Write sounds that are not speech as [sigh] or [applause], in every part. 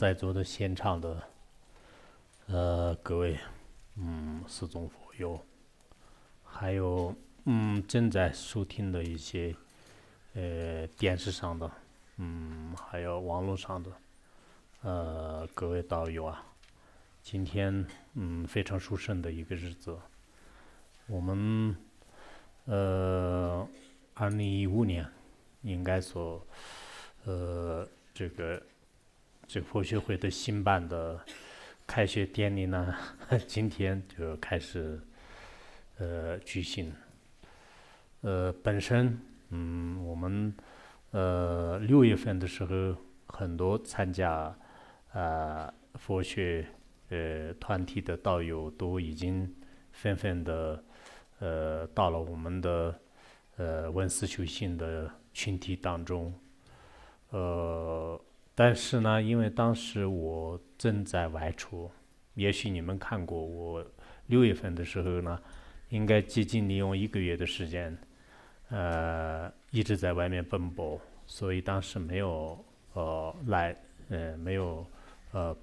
在座的现场的，呃，各位，嗯，四众佛友，还有嗯，正在收听的一些，呃，电视上的，嗯，还有网络上的，呃，各位道友啊，今天嗯，非常殊胜的一个日子，我们，呃，二零一五年，应该说，呃，这个。这个佛学会的新办的开学典礼呢，今天就开始呃举行。呃，本身嗯，我们呃六月份的时候，很多参加啊佛学呃团体的道友都已经纷纷的呃到了我们的呃文思修行的群体当中，呃。但是呢，因为当时我正在外出，也许你们看过我六月份的时候呢，应该接近利用一个月的时间，呃，一直在外面奔波，所以当时没有呃来，呃，没有呃，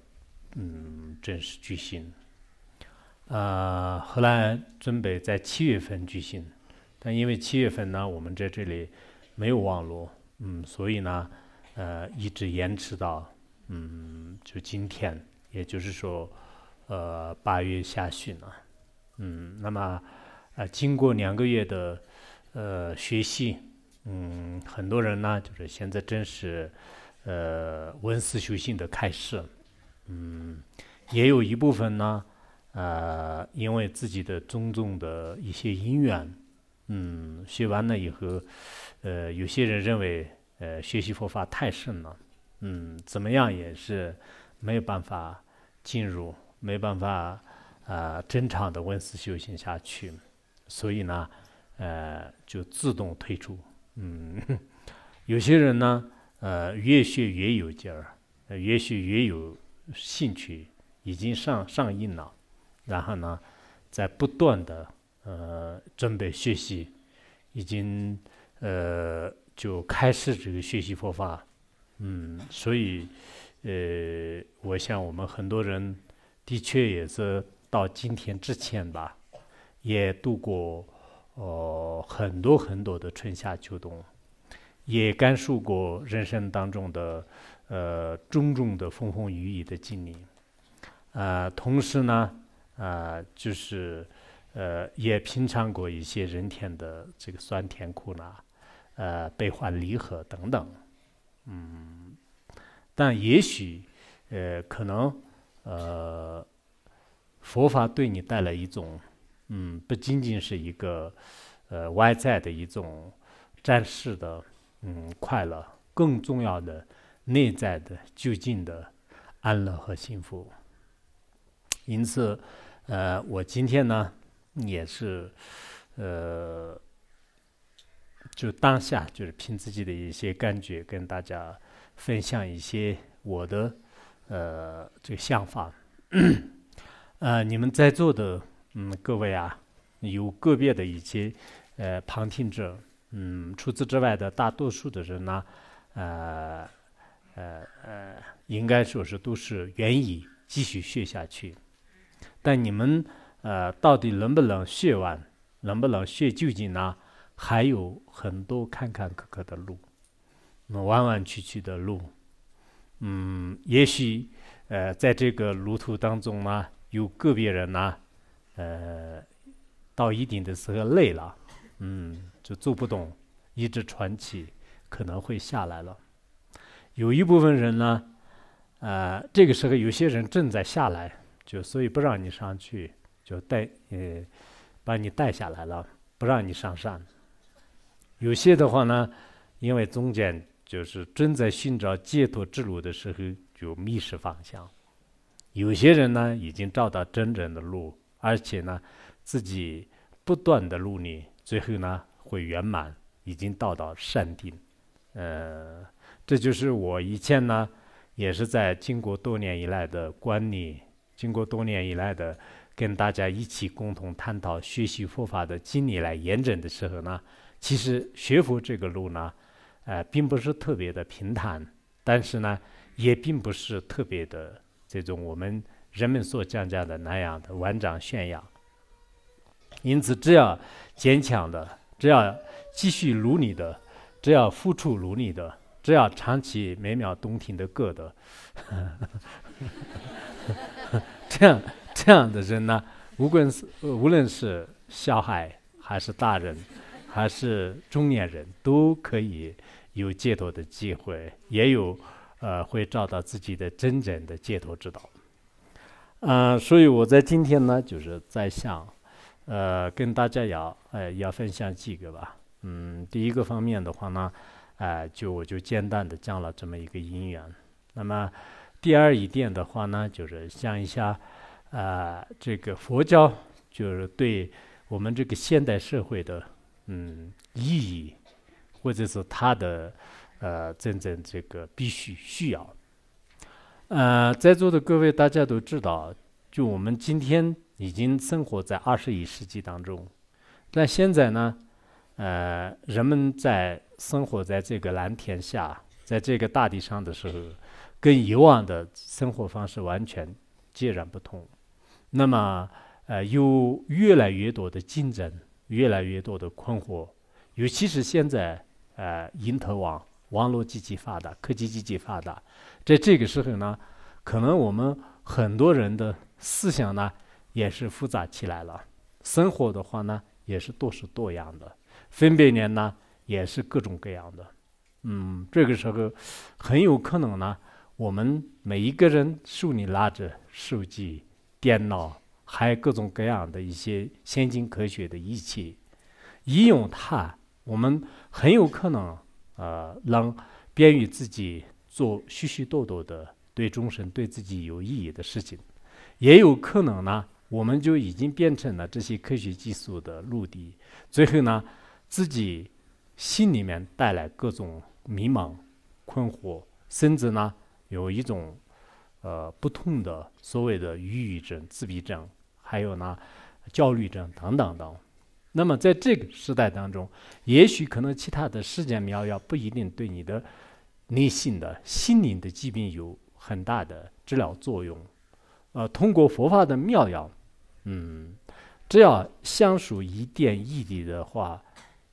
嗯，正式举行。啊，荷兰准备在七月份举行，但因为七月份呢，我们在这里没有网络，嗯，所以呢。呃，一直延迟到，嗯，就今天，也就是说，呃，八月下旬了，嗯，那么，呃，经过两个月的，呃，学习，嗯，很多人呢，就是现在正是，呃，文思修行的开始，嗯，也有一部分呢，呃，因为自己的种种的一些因缘，嗯，学完了以后，呃，有些人认为。呃，学习佛法太深了，嗯，怎么样也是没有办法进入，没办法啊正常的温习修行下去，所以呢，呃，就自动退出。嗯，[laughs] 有些人呢，呃，越学越有劲儿，越学越有兴趣，已经上上瘾了，然后呢，在不断的呃准备学习，已经呃。就开始这个学习佛法，嗯，所以，呃，我想我们很多人的确也是到今天之前吧，也度过呃很多很多的春夏秋冬，也感受过人生当中的呃种种的风风雨雨的经历，啊，同时呢，啊，就是呃也品尝过一些人天的这个酸甜苦辣。呃，悲欢离合等等，嗯，但也许，呃，可能，呃，佛法对你带来一种，嗯，不仅仅是一个，呃，外在的一种暂时的，嗯，快乐，更重要的内在的究竟的安乐和幸福。因此，呃，我今天呢，也是，呃。就当下，就是凭自己的一些感觉，跟大家分享一些我的呃这个想法。[coughs] 呃，你们在座的，嗯，各位啊，有个别的一些呃旁听者，嗯，除此之外的大多数的人呢，呃，呃呃，应该说是都是愿意继续学下去。但你们呃，到底能不能学完，能不能学究竟呢？还有很多坎坎坷坷的路，弯弯曲曲的路，嗯，也许，呃，在这个路途当中呢，有个别人呢，呃，到一定的时候累了，嗯，就做不动，一直喘气，可能会下来了。有一部分人呢，呃，这个时候有些人正在下来，就所以不让你上去，就带呃，把你带下来了，不让你上山。有些的话呢，因为中间就是正在寻找解脱之路的时候就迷失方向；有些人呢，已经找到真正的路，而且呢，自己不断的努力，最后呢会圆满，已经到达山顶。呃，这就是我以前呢，也是在经过多年以来的观念，经过多年以来的跟大家一起共同探讨学习佛法的经历来验证的时候呢。其实学佛这个路呢，呃，并不是特别的平坦，但是呢，也并不是特别的这种我们人们所讲讲的那样的完整炫耀。因此，只要坚强的，只要继续努力的，只要付出努力的，只要长期每秒动听的歌的，[laughs] 这样这样的人呢，无论是无论是小孩还是大人。还是中年人都可以有解脱的机会，也有，呃，会找到自己的真正的解脱之道。嗯，所以我在今天呢，就是在想，呃，跟大家要，呃要分享几个吧。嗯，第一个方面的话呢，呃，就我就简单的讲了这么一个因缘。那么，第二一点的话呢，就是讲一下，啊，这个佛教就是对我们这个现代社会的。嗯，意义，或者是他的呃，真正这个必须需要。呃，在座的各位大家都知道，就我们今天已经生活在二十一世纪当中，但现在呢，呃，人们在生活在这个蓝天下，在这个大地上的时候，跟以往的生活方式完全截然不同。那么，呃，有越来越多的竞争。越来越多的困惑，尤其是现在，呃，因特网网络极其发达，科技极其发达，在这个时候呢，可能我们很多人的思想呢也是复杂起来了，生活的话呢也是多姿多样的，分别年呢也是各种各样的，嗯，这个时候很有可能呢，我们每一个人手里拿着手机、电脑。还有各种各样的一些先进科学的仪器，一用它，我们很有可能，呃，能便于自己做许许多多的对众生、对自己有意义的事情，也有可能呢，我们就已经变成了这些科学技术的陆地，最后呢，自己心里面带来各种迷茫、困惑，甚至呢，有一种呃不同的所谓的抑郁症、自闭症。还有呢，焦虑症等等等。那么在这个时代当中，也许可能其他的世间妙药不一定对你的内心的、心灵的疾病有很大的治疗作用。呃，通过佛法的妙药，嗯，只要相属一点一滴的话，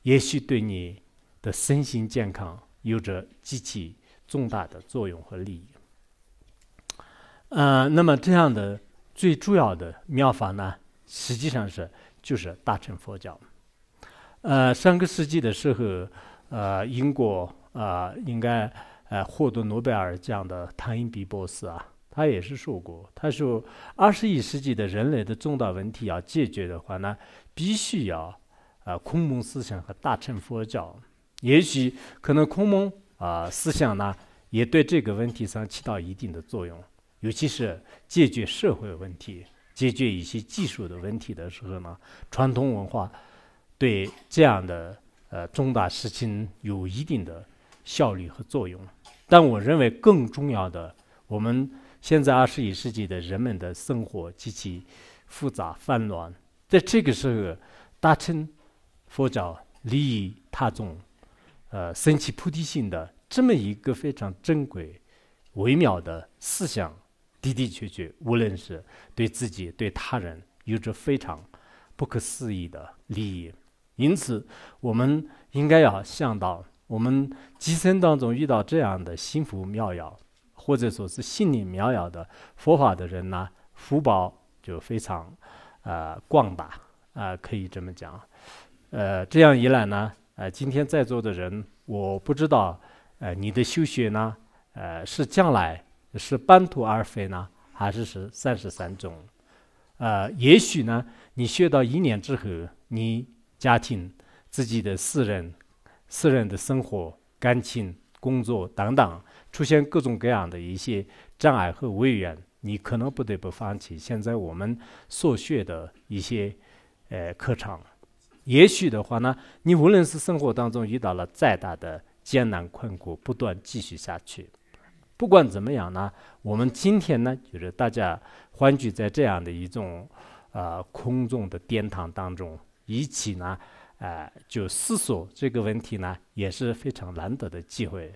也许对你的身心健康有着极其重大的作用和利益。呃，那么这样的。最主要的妙法呢，实际上是就是大乘佛教。呃，上个世纪的时候，呃，英国啊，应该呃获得诺贝尔奖的汤因比博士啊，他也是说过，他说二十一世纪的人类的重大问题要解决的话呢，必须要啊，空蒙思想和大乘佛教。也许可能空蒙啊思想呢，也对这个问题上起到一定的作用。尤其是解决社会问题、解决一些技术的问题的时候呢，传统文化对这样的呃重大事情有一定的效率和作用。但我认为更重要的，我们现在二十一世纪的人们的生活极其复杂纷乱，在这个时候，大乘佛教利益大众，呃，升起菩提心的这么一个非常珍贵、微妙的思想。的的确确，无论是对自己、对他人，有着非常不可思议的利益。因此，我们应该要想到，我们今生当中遇到这样的心福妙药，或者说是心灵妙药的佛法的人呢，福报就非常啊广大啊，可以这么讲。呃，这样一来呢，呃，今天在座的人，我不知道，呃，你的修学呢，呃，是将来。是半途而废呢，还是是三十三种？呃，也许呢，你学到一年之后，你家庭、自己的私人、私人的生活、感情、工作等等，出现各种各样的一些障碍和危缘，你可能不得不放弃现在我们所学的一些呃课程。也许的话呢，你无论是生活当中遇到了再大的艰难困苦，不断继续下去。不管怎么样呢，我们今天呢，就是大家欢聚在这样的一种呃空中的殿堂当中，一起呢，呃，就思索这个问题呢，也是非常难得的机会。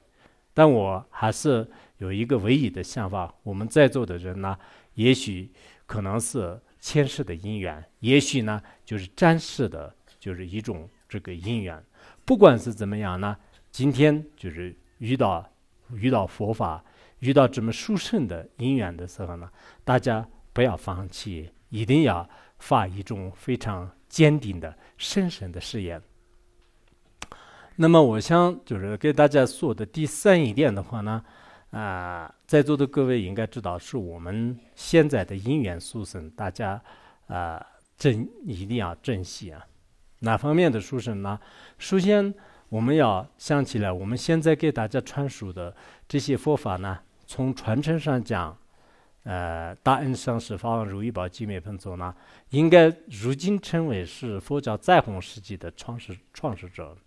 但我还是有一个唯一的想法：我们在座的人呢，也许可能是前世的因缘，也许呢，就是暂时的，就是一种这个因缘。不管是怎么样呢，今天就是遇到遇到佛法。遇到这么殊胜的因缘的时候呢，大家不要放弃，一定要发一种非常坚定的、深深的誓言。那么，我想就是给大家说的第三一点的话呢，啊，在座的各位应该知道，是我们现在的因缘殊胜，大家啊，珍一定要珍惜啊。哪方面的殊胜呢？首先，我们要想起来，我们现在给大家传授的这些佛法呢。从传承上讲，呃，大恩上师法王如意宝金灭盆中呢，应该如今称为是佛教再弘世纪的创始创始者。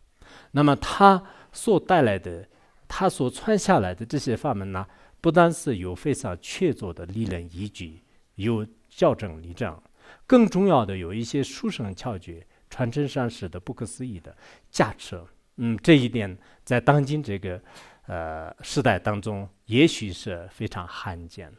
那么他所带来的，他所传下来的这些法门呢，不单是有非常确凿的理论依据，有校正立证，更重要的有一些殊胜窍诀，传承上师的不可思议的价值。嗯，这一点在当今这个。呃，时代当中也许是非常罕见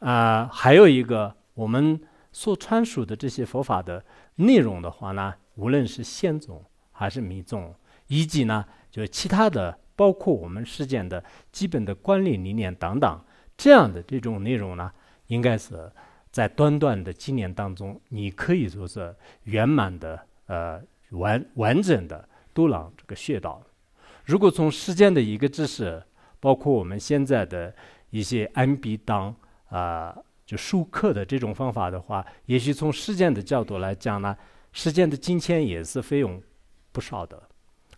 啊。还有一个，我们所传述的这些佛法的内容的话呢，无论是仙宗还是密众，以及呢，就是其他的，包括我们世件的基本的观念理念等等这样的这种内容呢，应该是在短短的几年当中，你可以说是圆满的呃，完完整的都朗这个学道。如果从实间的一个知识，包括我们现在的一些安比当啊，就授课的这种方法的话，也许从实间的角度来讲呢，时间的金钱也是费用不少的。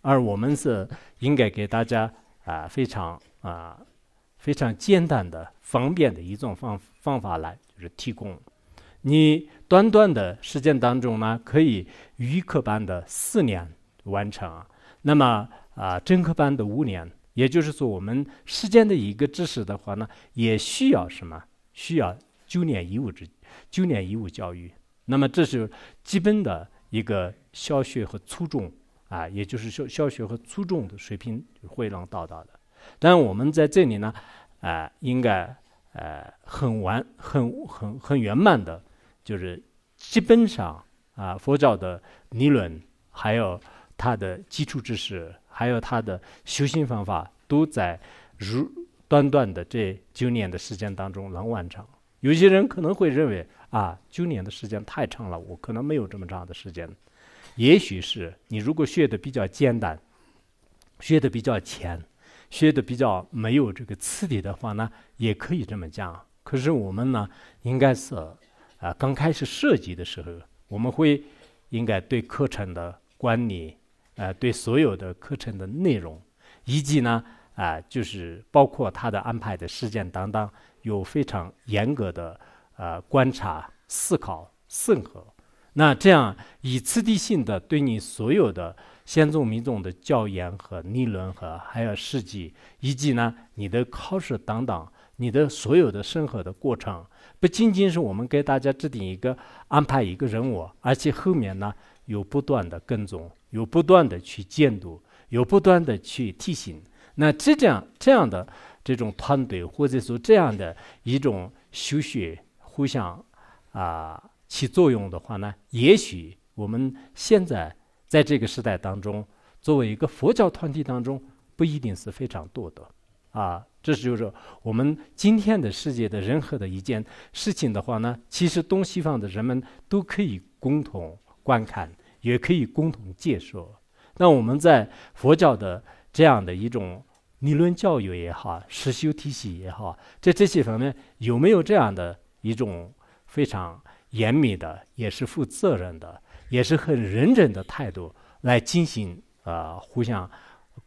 而我们是应该给大家啊，非常啊，非常简单的、方便的一种方方法来，就是提供你短短的时间当中呢，可以预科班的四年完成。那么。啊，正科班的五年，也就是说，我们世间的一个知识的话呢，也需要什么？需要九年义务制，九年义务教育。那么这是基本的一个小学和初中啊，也就是说小学和初中的水平会让到达的。但我们在这里呢，啊，应该呃很完很很很圆满的，就是基本上啊，佛教的理论还有它的基础知识。还有他的修行方法，都在如短短的这九年的时间当中能完成。有些人可能会认为啊，九年的时间太长了，我可能没有这么长的时间。也许是你如果学的比较简单，学的比较浅，学的比较没有这个次第的话呢，也可以这么讲。可是我们呢，应该是啊，刚开始设计的时候，我们会应该对课程的管理、呃，对所有的课程的内容，以及呢，啊，就是包括他的安排的事件等等，有非常严格的呃观察、思考、审核。那这样以次第性的对你所有的先祖民众的教研和逆论和还有事迹，以及呢你的考试等等，你的所有的审核的过程，不仅仅是我们给大家制定一个安排一个人物，而且后面呢有不断的跟踪。有不断的去监督，有不断的去提醒，那这样这样的这种团队，或者说这样的一种修学，互相啊起作用的话呢，也许我们现在在这个时代当中，作为一个佛教团体当中不一定是非常多的，啊，这是就是我们今天的世界的任何的一件事情的话呢，其实东西方的人们都可以共同观看。也可以共同建设。那我们在佛教的这样的一种理论教育也好，实修体系也好，在这些方面有没有这样的一种非常严密的，也是负责任的，也是很认真的态度来进行啊，互相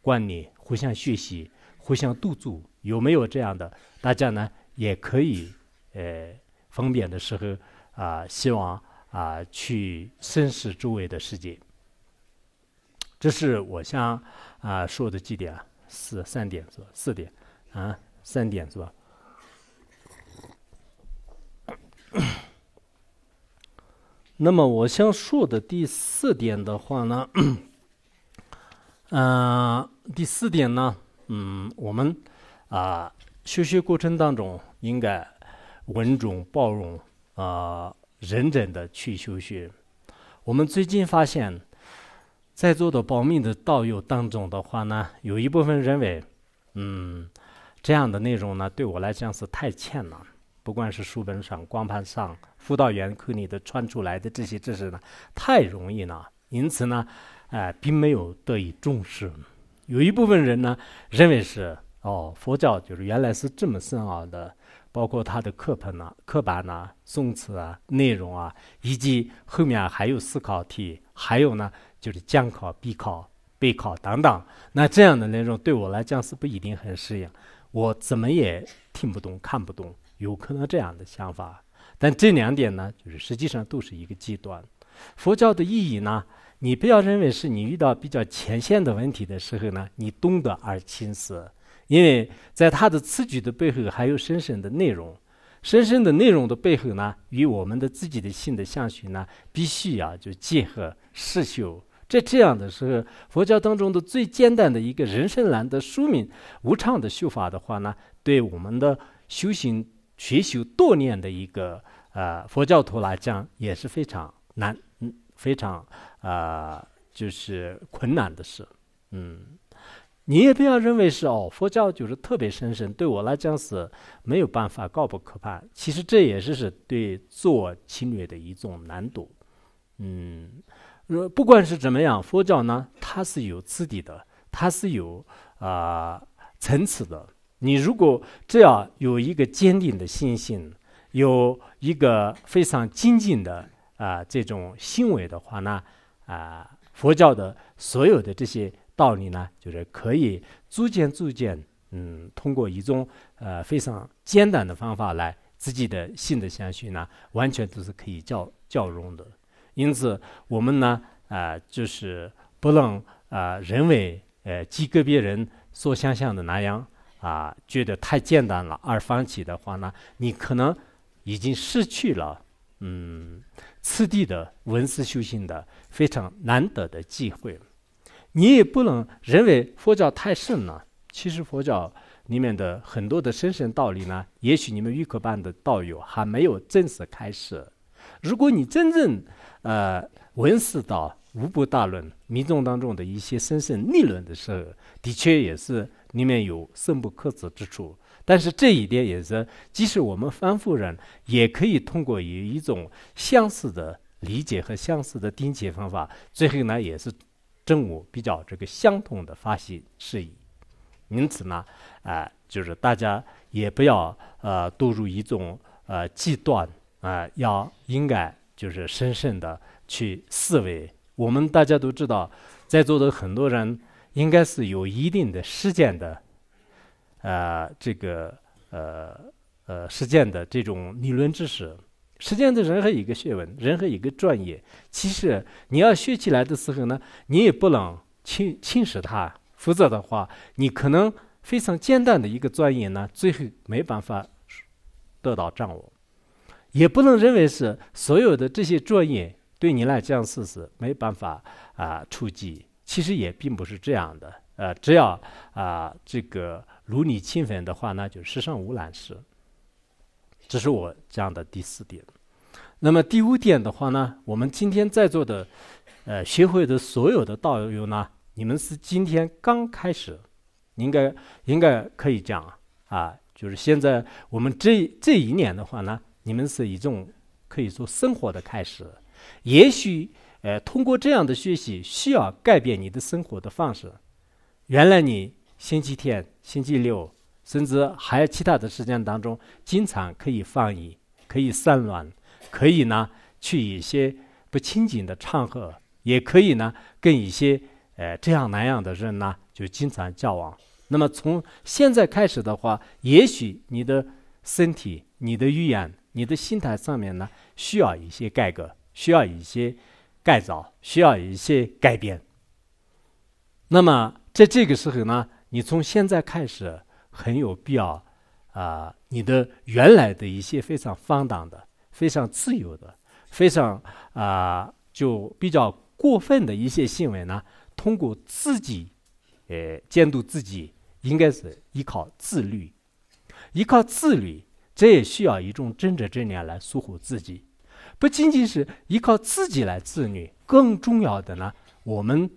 管理、互相学习、互相督促，有没有这样的？大家呢也可以，呃，方便的时候啊，希望。啊，去审视周围的世界。这是我想啊说的几点，是三点是吧？四点啊，三点是吧？[coughs] 那么我想说的第四点的话呢，嗯，第四点呢，嗯，我们啊，学习过程当中应该稳重包容啊。认真的去修学。我们最近发现，在座的报名的道友当中的话呢，有一部分认为，嗯，这样的内容呢，对我来讲是太浅了。不管是书本上、光盘上、辅导员课里的穿出来的这些知识呢，太容易了，因此呢，哎，并没有得以重视。有一部分人呢，认为是哦，佛教就是原来是这么深奥的。包括它的课本呐、课本呐、宋词啊、内容啊，以及后面还有思考题，还有呢就是讲考、必考、备考等等。那这样的内容对我来讲是不一定很适应，我怎么也听不懂、看不懂，有可能这样的想法。但这两点呢，就是实际上都是一个极端。佛教的意义呢，你不要认为是你遇到比较前线的问题的时候呢，你懂得而轻视。因为在他的此举的背后，还有深深的内容，深深的内容的背后呢，与我们的自己的心的相许呢，必须啊，就结合实修。在这样的时候，佛教当中的最简单的一个人生难的书名《无常的修法的话呢，对我们的修行、学修、多年的一个呃，佛教徒来讲也是非常难、非常啊，就是困难的事，嗯。你也不要认为是哦，佛教就是特别神圣，对我来讲是没有办法高不可怕。其实这也是是对做侵略的一种难度。嗯，不管是怎么样，佛教呢，它是有次第的，它是有啊层次的。你如果只要有一个坚定的信心，有一个非常精进的啊这种行为的话呢，啊，佛教的所有的这些。道理呢，就是可以逐渐逐渐，嗯，通过一种呃非常简单的方法来自己的性的相续呢，完全都是可以教教融的。因此，我们呢，啊，就是不能啊认为呃极个别人所想象的那样啊，觉得太简单了而放弃的话呢，你可能已经失去了嗯次第的文思修行的非常难得的机会。你也不能认为佛教太深了。其实佛教里面的很多的深深道理呢，也许你们预科班的道友还没有正式开始。如果你真正呃，闻思到《无不大论》、《民众》当中的一些深深逆论的时候，的确也是里面有深不可测之处。但是这一点也是，即使我们凡夫人也可以通过以一种相似的理解和相似的定解方法，最后呢，也是。正午比较这个相同的发心事宜，因此呢，啊，就是大家也不要呃堕入一种呃极端啊，要应该就是深深的去思维。我们大家都知道，在座的很多人应该是有一定的实践的啊，这个呃呃实践的这种理论知识。际上，的人和一个学问，人和一个专业，其实你要学起来的时候呢，你也不能轻轻视它。否则的话，你可能非常简单的一个专业呢，最后没办法得到掌握。也不能认为是所有的这些专业对你来讲是是没办法啊触及。其实也并不是这样的。呃，只要啊这个如你勤奋的话那就世上无难事。这是我讲的第四点，那么第五点的话呢，我们今天在座的，呃，学会的所有的道友呢，你们是今天刚开始，应该应该可以讲啊，啊，就是现在我们这这一年的话呢，你们是一种可以说生活的开始，也许，呃，通过这样的学习，需要改变你的生活的方式，原来你星期天、星期六。甚至还有其他的时间当中，经常可以放逸，可以散乱，可以呢去一些不清净的场合，也可以呢跟一些呃这样那样的人呢就经常交往。那么从现在开始的话，也许你的身体、你的语言、你的心态上面呢，需要一些改革，需要一些改造，需要一些改变。那么在这个时候呢，你从现在开始。很有必要啊！你的原来的一些非常放荡的、非常自由的、非常啊就比较过分的一些行为呢，通过自己呃监督自己，应该是依靠自律，依靠自律，这也需要一种真治正量来疏忽自己。不仅仅是依靠自己来自律，更重要的呢，我们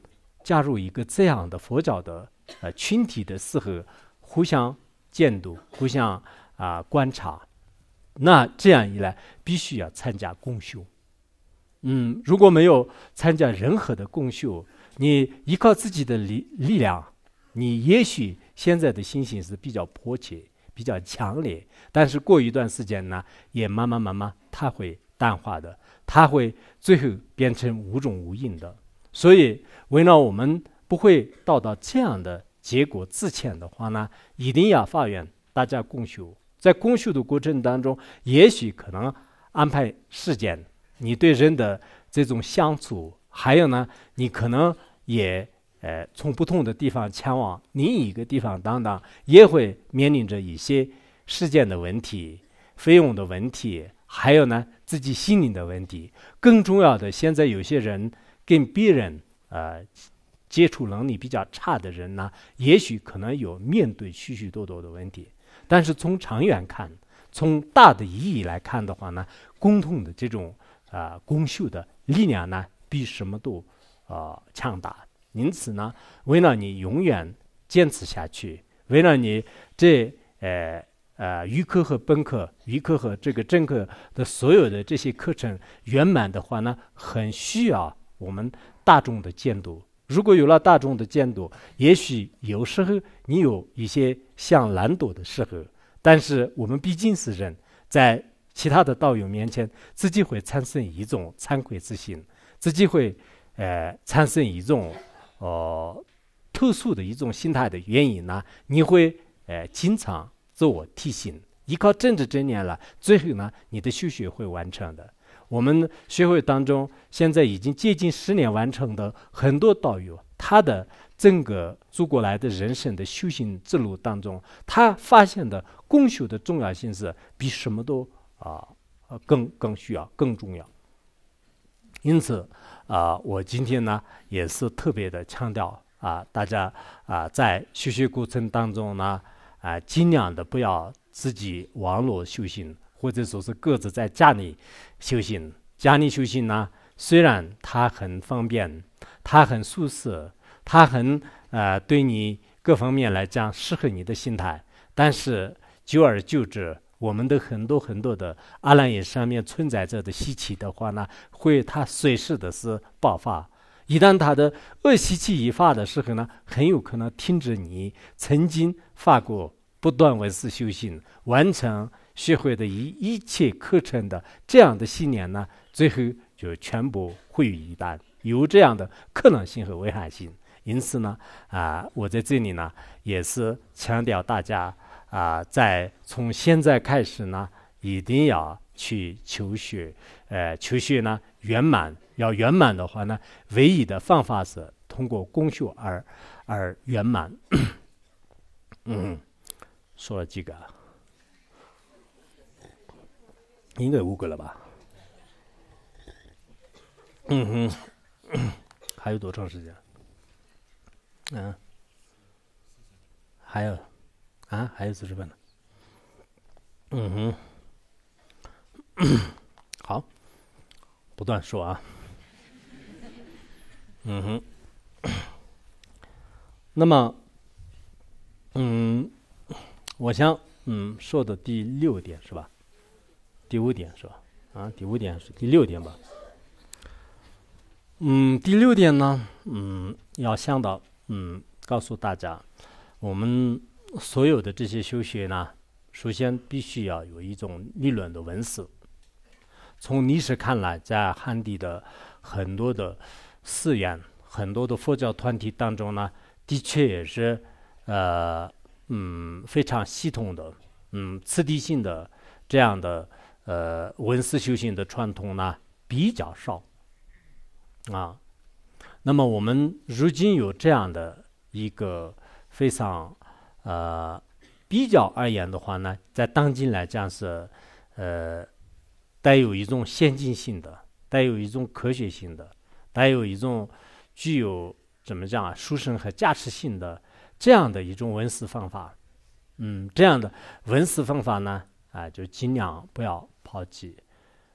加入一个这样的佛教的呃群体的时候。互相监督，互相啊观察，那这样一来，必须要参加共修。嗯，如果没有参加任何的共修，你依靠自己的力力量，你也许现在的心情是比较迫切、比较强烈，但是过一段时间呢，也慢慢慢慢它会淡化的，它会最后变成无种无应的。所以，为了我们不会到达这样的。结果自遣的话呢，一定要法院大家共修。在共修的过程当中，也许可能安排事件，你对人的这种相处，还有呢，你可能也呃，从不同的地方前往另一个地方，等等，也会面临着一些事件的问题、费用的问题，还有呢，自己心灵的问题。更重要的，现在有些人跟别人啊。接触能力比较差的人呢，也许可能有面对许许多多的问题，但是从长远看，从大的意义来看的话呢，共同的这种啊公秀的力量呢，比什么都啊强大。因此呢，为了你永远坚持下去，为了你这呃啊预科和本科、预科和这个正课的所有的这些课程圆满的话呢，很需要我们大众的监督。如果有了大众的监督，也许有时候你有一些想懒惰的时候，但是我们毕竟是人，在其他的道友面前，自己会产生一种惭愧之心，自己会，呃，产生一种，哦，特殊的一种心态的原因呢，你会，呃，经常自我提醒，依靠政治正念了，最后呢，你的修学会完成的。我们学会当中现在已经接近十年完成的很多道友，他的整个走过来的人生的修行之路当中，他发现的功修的重要性是比什么都啊更更需要、更重要。因此啊，我今天呢也是特别的强调啊，大家啊在学习过程当中呢啊，尽量的不要自己网络修行。或者说是各自在家里修行，家里修行呢，虽然它很方便，它很舒适，它很呃对你各方面来讲适合你的心态，但是久而久之，我们的很多很多的阿赖耶上面存在着的习气的话呢，会它随时的是爆发。一旦他的恶习气一发的时候呢，很有可能停止你曾经发过不断为是修行完成。学会的一一切课程的这样的信念呢，最后就全部毁于一旦，有这样的可能性和危害性。因此呢，啊，我在这里呢也是强调大家啊，在从现在开始呢，一定要去求学。呃，求学呢圆满，要圆满的话呢，唯一的方法是通过攻学而而圆满。嗯，说了几个。应该无鬼了吧？嗯哼，[coughs] 还有多长时间？嗯，还有，啊，还有四十分钟。嗯哼，[coughs] 好，不断说啊。嗯哼，[coughs] 那么，嗯，我想，嗯，说的第六点是吧？第五点是吧？啊，第五点是第六点吧？嗯，第六点呢，嗯，要想到，嗯，告诉大家，我们所有的这些修学呢，首先必须要有一种立论的文思。从历史看来，在汉地的很多的寺院、很多的佛教团体当中呢，的确也是，呃，嗯，非常系统的，嗯，次第性的这样的。呃，文思修行的传统呢比较少，啊，那么我们如今有这样的一个非常呃比较而言的话呢，在当今来讲是呃带有一种先进性的，带有一种科学性的，带有一种具有怎么讲啊，书生和价值性的这样的一种文思方法，嗯，这样的文思方法呢，啊，就尽量不要。好记，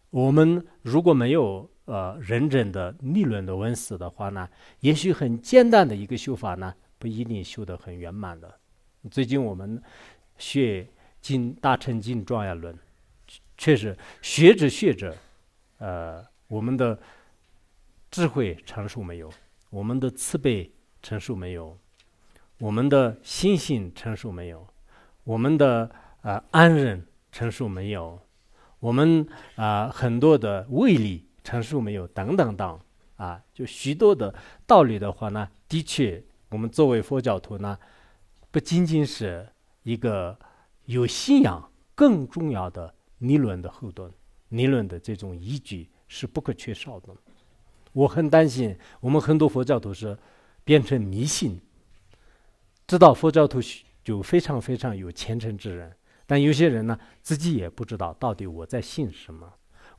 我们如果没有呃认真的逆论的温死的话呢，也许很简单的一个修法呢，不一定修得很圆满的。最近我们学《经大乘经庄严论》，确实学着学着，呃，我们的智慧成熟没有？我们的慈悲成熟没有？我们的心性成熟没有？我们的呃安忍成熟没有？我们啊，很多的未理陈述没有，等等等啊，就许多的道理的话呢，的确，我们作为佛教徒呢，不仅仅是一个有信仰，更重要的理论的后盾，理论的这种依据是不可缺少的。我很担心，我们很多佛教徒是变成迷信。知道佛教徒就非常非常有虔诚之人。但有些人呢，自己也不知道到底我在信什么。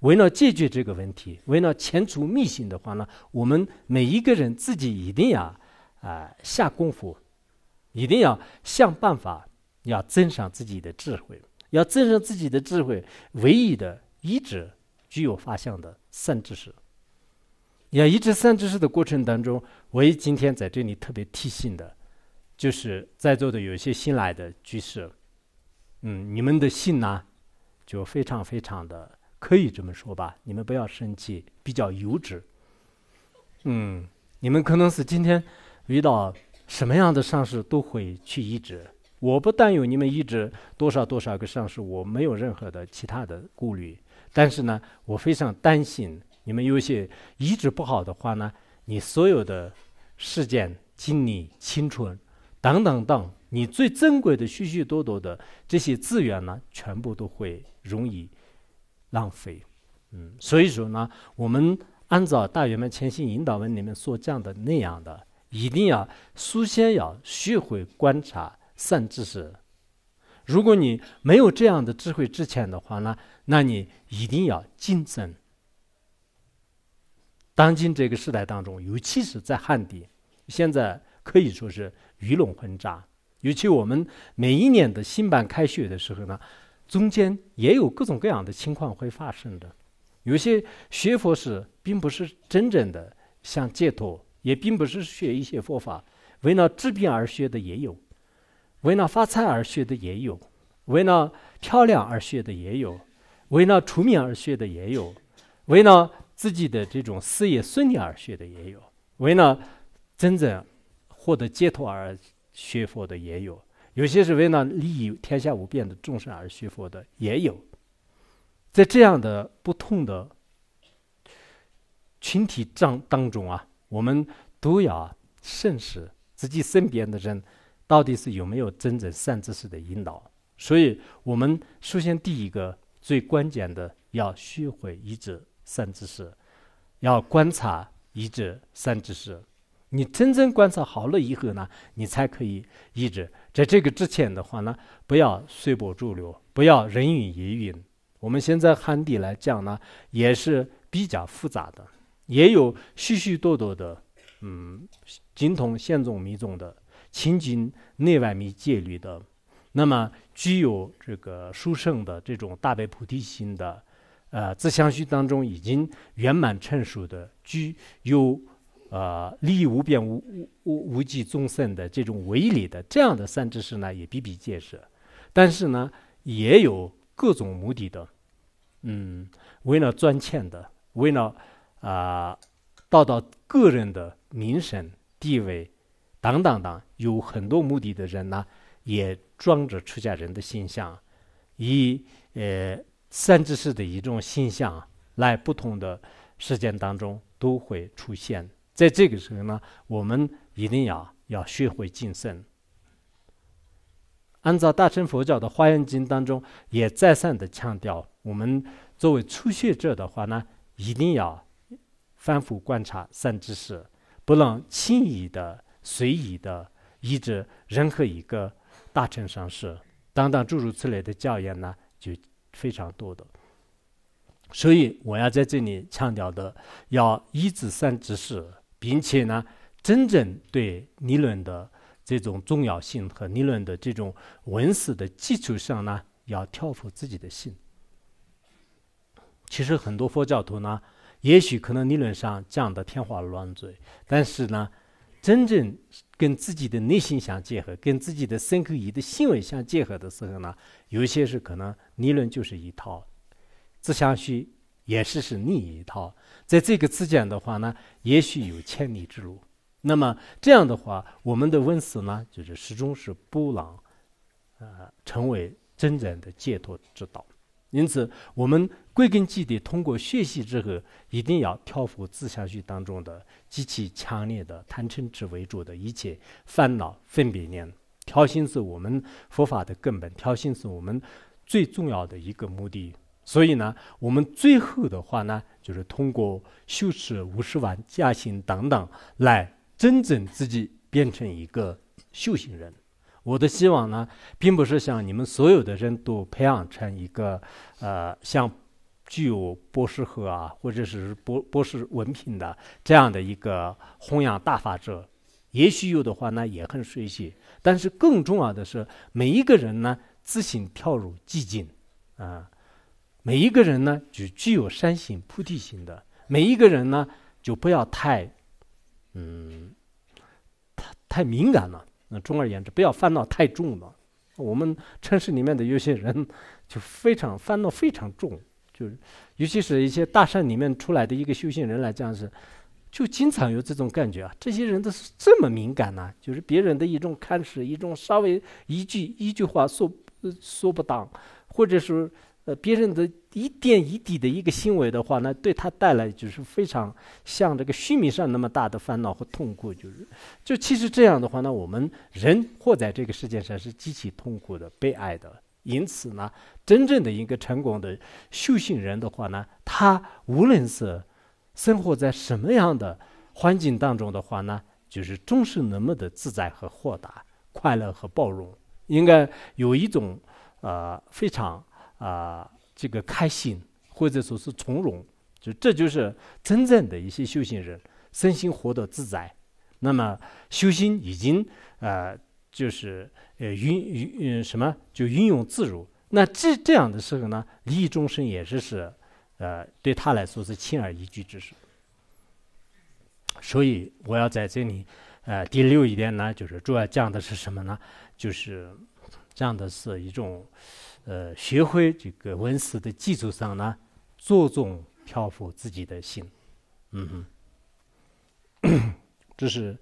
为了解决这个问题，为了前途迷信的话呢，我们每一个人自己一定要啊下功夫，一定要想办法，要增长自己的智慧，要增长自己的智慧，唯一的、一直具有法相的三知识，要一直三知识的过程当中，我也今天在这里特别提醒的，就是在座的有一些新来的居士。嗯，你们的信呢，就非常非常的，可以这么说吧。你们不要生气，比较幼稚。嗯，你们可能是今天遇到什么样的上司都会去移植。我不担忧你们移植多少多少个上司，我没有任何的其他的顾虑。但是呢，我非常担心你们有些移植不好的话呢，你所有的事件经历青春。等等等，你最珍贵的、许许多多的这些资源呢，全部都会容易浪费。嗯，所以说呢，我们按照大圆满前行引导文里面所讲的那样的，一定要首先要学会观察，善知识。如果你没有这样的智慧之前的话呢，那你一定要谨慎。当今这个时代当中，尤其是在汉地，现在可以说是。鱼龙混杂，尤其我们每一年的新版开学的时候呢，中间也有各种各样的情况会发生的。有些学佛是并不是真正的想解脱，也并不是学一些佛法，为了治病而学的也有，为了发财而学的也有，为了漂亮而学的也有，为了出名而学的也有，为了自己的这种事业顺利而学的也有，为了真正。获得解脱而学佛的也有，有些是为那利益天下无边的众生而学佛的也有，在这样的不同的群体当当中啊，我们都要审视自己身边的人到底是有没有真正善知识的引导。所以，我们首先第一个最关键的要学会一知善知识，要观察一知善知识。你真正观察好了以后呢，你才可以依止。在这个之前的话呢，不要随波逐流，不要人云亦云。我们现在汉地来讲呢，也是比较复杂的，也有许许多多的，嗯，精通显宗密宗的，亲近内外密戒律的，那么具有这个殊胜的这种大悲菩提心的，呃，自相续当中已经圆满成熟的，具有。呃，利益无边无无无无尽众生的这种为理的这样的三知士呢，也比比皆是。但是呢，也有各种目的的，嗯，为了赚钱的，为了啊，达到个人的名声、地位，等等等，有很多目的的人呢，也装着出家人的形象，以呃三支士的一种形象，来不同的事件当中都会出现。在这个时候呢，我们一定要要学会谨慎。按照大乘佛教的《华严经》当中也再三的强调，我们作为初学者的话呢，一定要反复观察三智士，不能轻易的随意的依着任何一个大乘上士。等等，诸如此类的教言呢，就非常多的。所以，我要在这里强调的，要依止三知识，并且呢，真正对理论的这种重要性和理论的这种文史的基础上呢，要跳出自己的心。其实很多佛教徒呢，也许可能理论上讲的天花乱坠，但是呢，真正跟自己的内心相结合，跟自己的深口意的行为相结合的时候呢，有些是可能理论就是一套，只相信。也是是另一套，在这个之间的话呢，也许有千里之路。那么这样的话，我们的温史呢，就是始终是波朗，呃，成为真正的解脱之道。因此，我们归根结底通过学习之后，一定要调伏自相续当中的极其强烈的贪嗔痴为主的一切烦恼分别念。调心是我们佛法的根本，调心是我们最重要的一个目的。所以呢，我们最后的话呢，就是通过修持五十万加行等等，来真正自己变成一个修行人。我的希望呢，并不是像你们所有的人都培养成一个，呃，像具有博士后啊，或者是博博士文凭的这样的一个弘扬大法者。也许有的话呢，也很水洗。但是更重要的是，每一个人呢，自行跳入寂静，啊。每一个人呢，就具有山形、菩提心的。每一个人呢，就不要太，嗯，太太敏感了。那总而言之，不要烦恼太重了。我们城市里面的有些人就非常烦恼，非常重。就是，尤其是一些大山里面出来的一个修行人来讲是，就经常有这种感觉啊。这些人都是这么敏感呢，就是别人的一种看势，一种稍微一句一句话说说不当，或者是。呃，别人的一点一滴的一个行为的话呢，对他带来就是非常像这个虚名上那么大的烦恼和痛苦，就是，就其实这样的话，呢，我们人活在这个世界上是极其痛苦的、悲哀的。因此呢，真正的一个成功的修行人的话呢，他无论是生活在什么样的环境当中的话呢，就是总是那么的自在和豁达、快乐和包容，应该有一种呃非常。啊，这个开心，或者说是从容，就这就是真正的一些修行人身心活得自在。那么，修心已经呃，就是呃运运什么，就运用自如。那这这样的时候呢，利益众生也是是呃，对他来说是轻而易举之事。所以，我要在这里呃，第六一点呢，就是主要讲的是什么呢？就是讲的是一种。呃，学会这个文史的基础上呢，着重漂浮自己的心，嗯，[coughs] 这是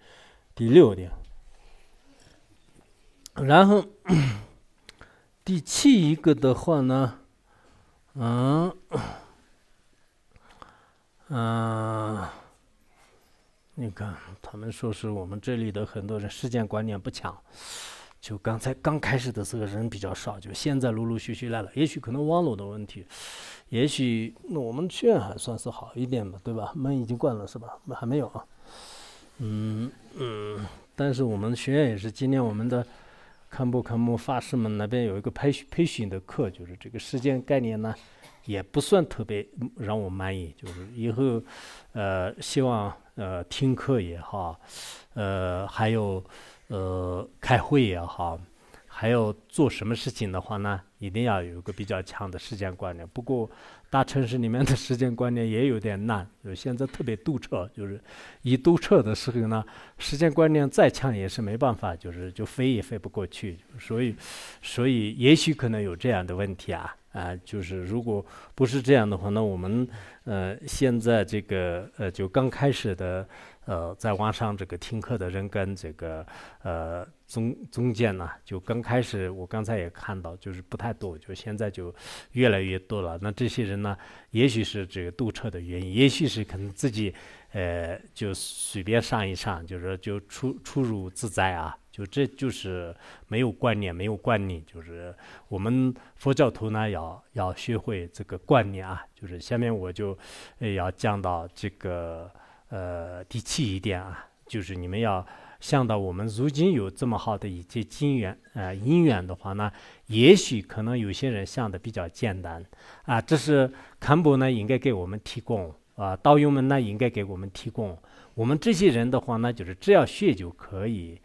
第六点。然后 [coughs] 第七一个的话呢，嗯嗯，你看，他们说是我们这里的很多人时间观念不强。就刚才刚开始的时候人比较少，就现在陆陆续续来了。也许可能网络的问题，也许那我们学院还算是好一点吧，对吧？门已经关了是吧？还没有啊。嗯嗯，但是我们学院也是，今年我们的堪布堪布法师们那边有一个培训培训的课，就是这个时间概念呢，也不算特别让我满意。就是以后，呃，希望呃听课也好，呃还有。呃，开会也好，还要做什么事情的话呢，一定要有一个比较强的时间观念。不过，大城市里面的时间观念也有点难，就是现在特别堵车，就是一堵车的时候呢，时间观念再强也是没办法，就是就飞也飞不过去。所以，[laughs] 所以也许可能有这样的问题啊啊，就是如果不是这样的话，那我们呃现在这个呃就刚开始的。呃，在网上这个听课的人跟这个呃中中间呢，就刚开始我刚才也看到，就是不太多，就现在就越来越多了。那这些人呢，也许是这个堵车的原因，也许是可能自己呃就随便上一上，就是就出出入自在啊，就这就是没有观念，没有观念，就是我们佛教徒呢要要学会这个观念啊，就是下面我就要讲到这个。呃，第七一点啊，就是你们要想到我们如今有这么好的一些姻缘，呃，姻缘的话呢，也许可能有些人想的比较简单啊，这是堪布呢应该给我们提供，啊，道友们呢应该给我们提供，我们这些人的话呢，就是只要学就可以，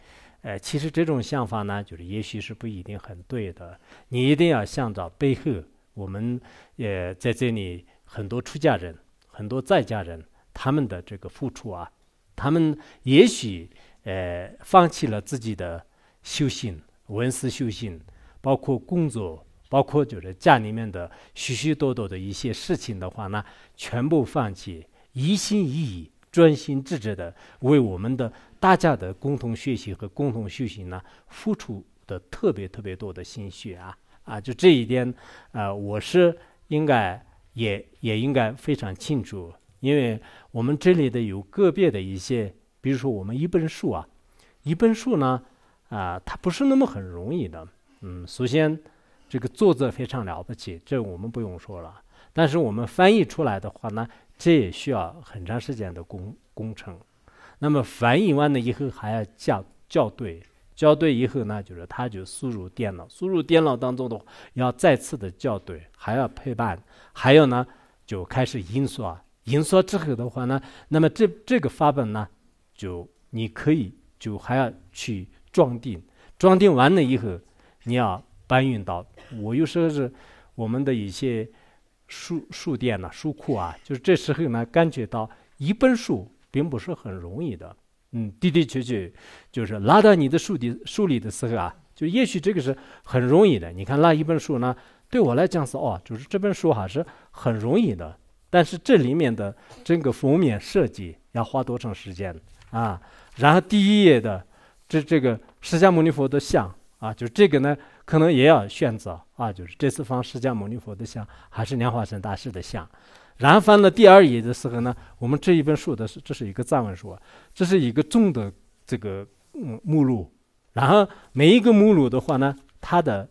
呃，其实这种想法呢，就是也许是不一定很对的，你一定要想到背后，我们也在这里很多出家人，很多在家人。他们的这个付出啊，他们也许呃放弃了自己的修行、文思修行，包括工作，包括就是家里面的许许多多的一些事情的话呢，全部放弃，一心一意、专心致志的为我们的大家的共同学习和共同修行呢，付出的特别特别多的心血啊！啊，就这一点，呃，我是应该也也应该非常清楚，因为。我们这里的有个别的一些，比如说我们一本书啊，一本书呢，啊，它不是那么很容易的。嗯，首先，这个作者非常了不起，这我们不用说了。但是我们翻译出来的话呢，这也需要很长时间的工工程。那么翻译完了以后，还要校校对，校对以后呢，就是他就输入电脑，输入电脑当中的要再次的校对，还要配伴，还有呢，就开始印刷。听说之后的话呢，那么这这个发本呢，就你可以就还要去装订，装订完了以后，你要搬运到。我有时候是我们的一些书书店呐，书库啊，就是这时候呢，感觉到一本书并不是很容易的。嗯，的的确确就是拉到你的书里书里的时候啊，就也许这个是很容易的。你看那一本书呢，对我来讲是哦，就是这本书哈是很容易的。但是这里面的整个封面设计要花多长时间啊？然后第一页的这这个释迦牟尼佛的像啊，就这个呢，可能也要选择啊，就是这次放释迦牟尼佛的像还是莲花生大师的像。然后翻到第二页的时候呢，我们这一本书的是这是一个藏文书，这是一个重的这个嗯目录。然后每一个目录的话呢，它的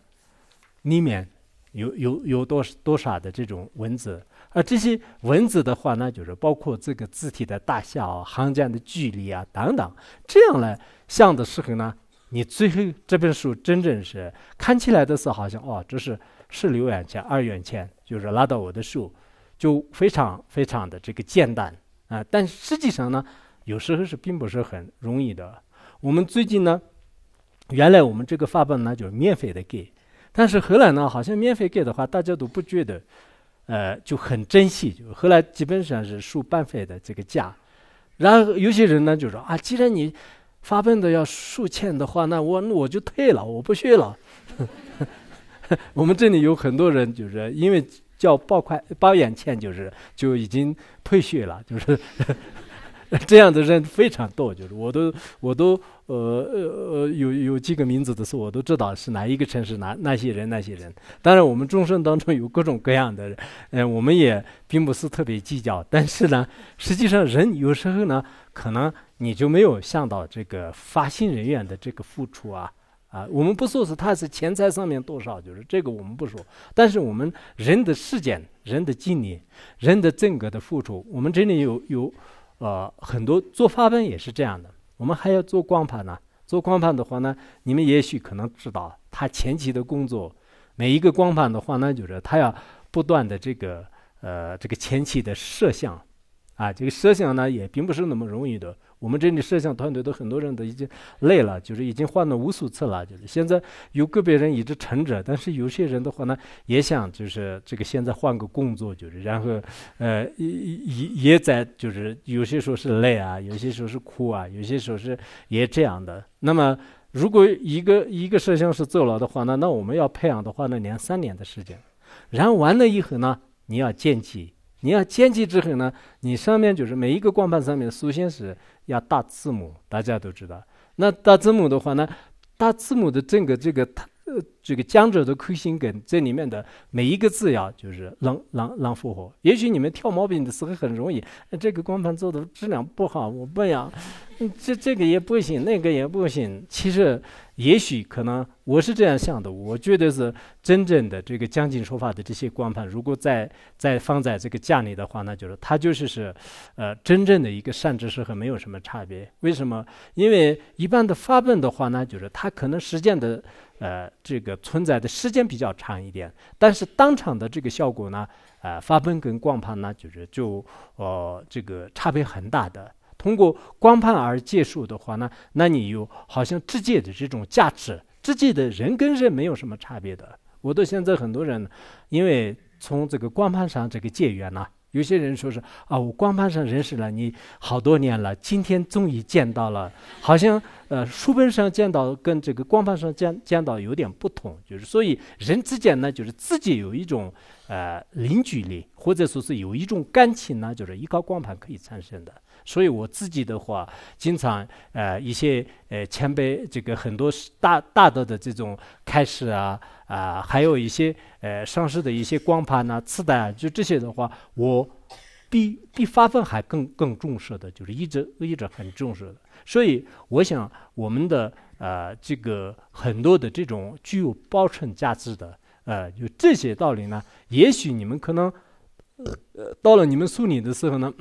里面有有有多多少的这种文字。而这些文字的话呢，就是包括这个字体的大小、行间的距离啊等等。这样呢，想的时候呢，你最后这本书真正是看起来的时候，好像哦，这是是六元钱、二元钱，就是拿到我的手，就非常非常的这个简单啊。但实际上呢，有时候是并不是很容易的。我们最近呢，原来我们这个发本呢就是免费的给，但是后来呢，好像免费给的话，大家都不觉得。呃，就很珍惜，就后来基本上是输半费的这个价，然后有些人呢就说啊，既然你发奋的要数钱的话，那我那我就退了，我不去了。[laughs] 我们这里有很多人就是因为叫报快包眼钱，就是就已经退学了，就是。[laughs] 这样的人非常多，就是我都我都呃呃呃，有有几个名字的时候，我都知道是哪一个城市，哪那些人那些人。当然，我们众生当中有各种各样的人，嗯，我们也并不是特别计较。但是呢，[laughs] 实际上人有时候呢，可能你就没有想到这个发心人员的这个付出啊啊，我们不说是他是钱财上面多少，就是这个我们不说。但是我们人的事件、人的经历、人的整个的付出，我们真的有有。呃，很多做发问也是这样的，我们还要做光盘呢。做光盘的话呢，你们也许可能知道，他前期的工作，每一个光盘的话呢，就是他要不断的这个呃这个前期的摄像。啊，这个摄像呢也并不是那么容易的。我们这里摄像团队的很多人都已经累了，就是已经换了无数次了。就是现在有个别人一直撑着，但是有些人的话呢，也想就是这个现在换个工作，就是然后，呃，也也也在就是有些时候是累啊，有些时候是哭啊，有些时候是也这样的。那么如果一个一个摄像师走了的话呢，那我们要培养的话呢两三年的时间，然后完了以后呢，你要建起。你要间接之后呢，你上面就是每一个光盘上面首先是要大字母，大家都知道。那大字母的话呢，大字母的整个这个，呃，这个江浙的亏心梗这里面的每一个字呀，就是浪浪浪复活。也许你们挑毛病的时候很容易，这个光盘做的质量不好，我不要。嗯，这这个也不行，那个也不行。其实，也许可能我是这样想的，我觉得是真正的这个将经说法的这些光盘，如果再再放在这个架里的话，那就是它就是是，呃，真正的一个善知识和没有什么差别。为什么？因为一般的发问的话呢，就是它可能实践的呃这个存在的时间比较长一点，但是当场的这个效果呢，啊，发问跟光盘呢，就是就呃这个差别很大的。通过光盘而借触的话呢，那你有好像直接的这种价值，直接的人跟人没有什么差别的。我到现在很多人，因为从这个光盘上这个结缘呢，有些人说是啊，我光盘上认识了你好多年了，今天终于见到了，好像呃书本上见到跟这个光盘上见见到有点不同，就是所以人之间呢就是自己有一种呃零距离，或者说是有一种感情呢，就是依靠光盘可以产生的。所以，我自己的话，经常呃，一些呃前辈，这个很多大大的的这种开始啊啊，还有一些呃上市的一些光盘呐、磁带啊，就这些的话，我比比发奋还更更重视的，就是一直一直很重视的。所以，我想我们的呃这个很多的这种具有包存价值的呃，就这些道理呢，也许你们可能呃到了你们苏宁的时候呢。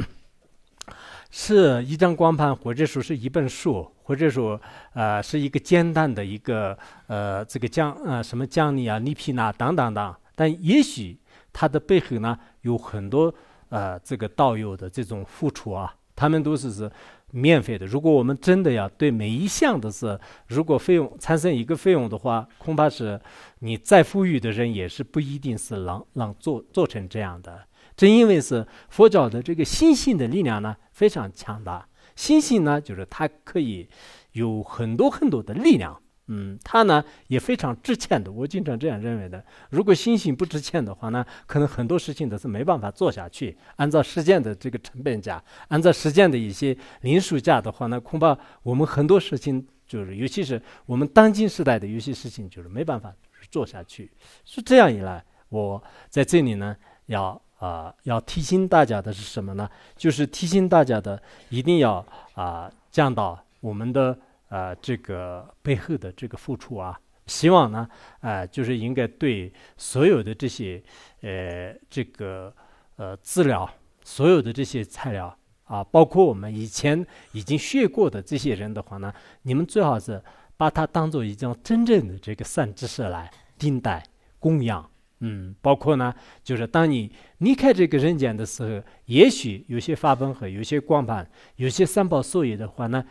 是一张光盘，或者说是一本书，或者说，呃，是一个简单的一个，呃，这个奖，呃，什么奖励啊、礼品啊，等等等。但也许它的背后呢，有很多，呃，这个道友的这种付出啊，他们都是是免费的。如果我们真的要对每一项都是，如果费用产生一个费用的话，恐怕是，你再富裕的人也是不一定是能让做做成这样的。正因为是佛教的这个心性的力量呢，非常强大。心性呢，就是它可以有很多很多的力量。嗯，它呢也非常值钱的。我经常这样认为的。如果心性不值钱的话呢，可能很多事情都是没办法做下去。按照实践的这个成本价，按照实践的一些零售价的话呢，恐怕我们很多事情，就是尤其是我们当今时代的有些事情，就是没办法做下去。是这样一来，我在这里呢要。啊，要提醒大家的是什么呢？就是提醒大家的，一定要啊，降到我们的呃这个背后的这个付出啊。希望呢，哎，就是应该对所有的这些呃这个呃资料，所有的这些材料啊，包括我们以前已经学过的这些人的话呢，你们最好是把它当做一种真正的这个善知识来对待供养。嗯，包括呢，就是当你离开这个人间的时候，也许有些法本和有些光盘，有些三宝素有的话呢，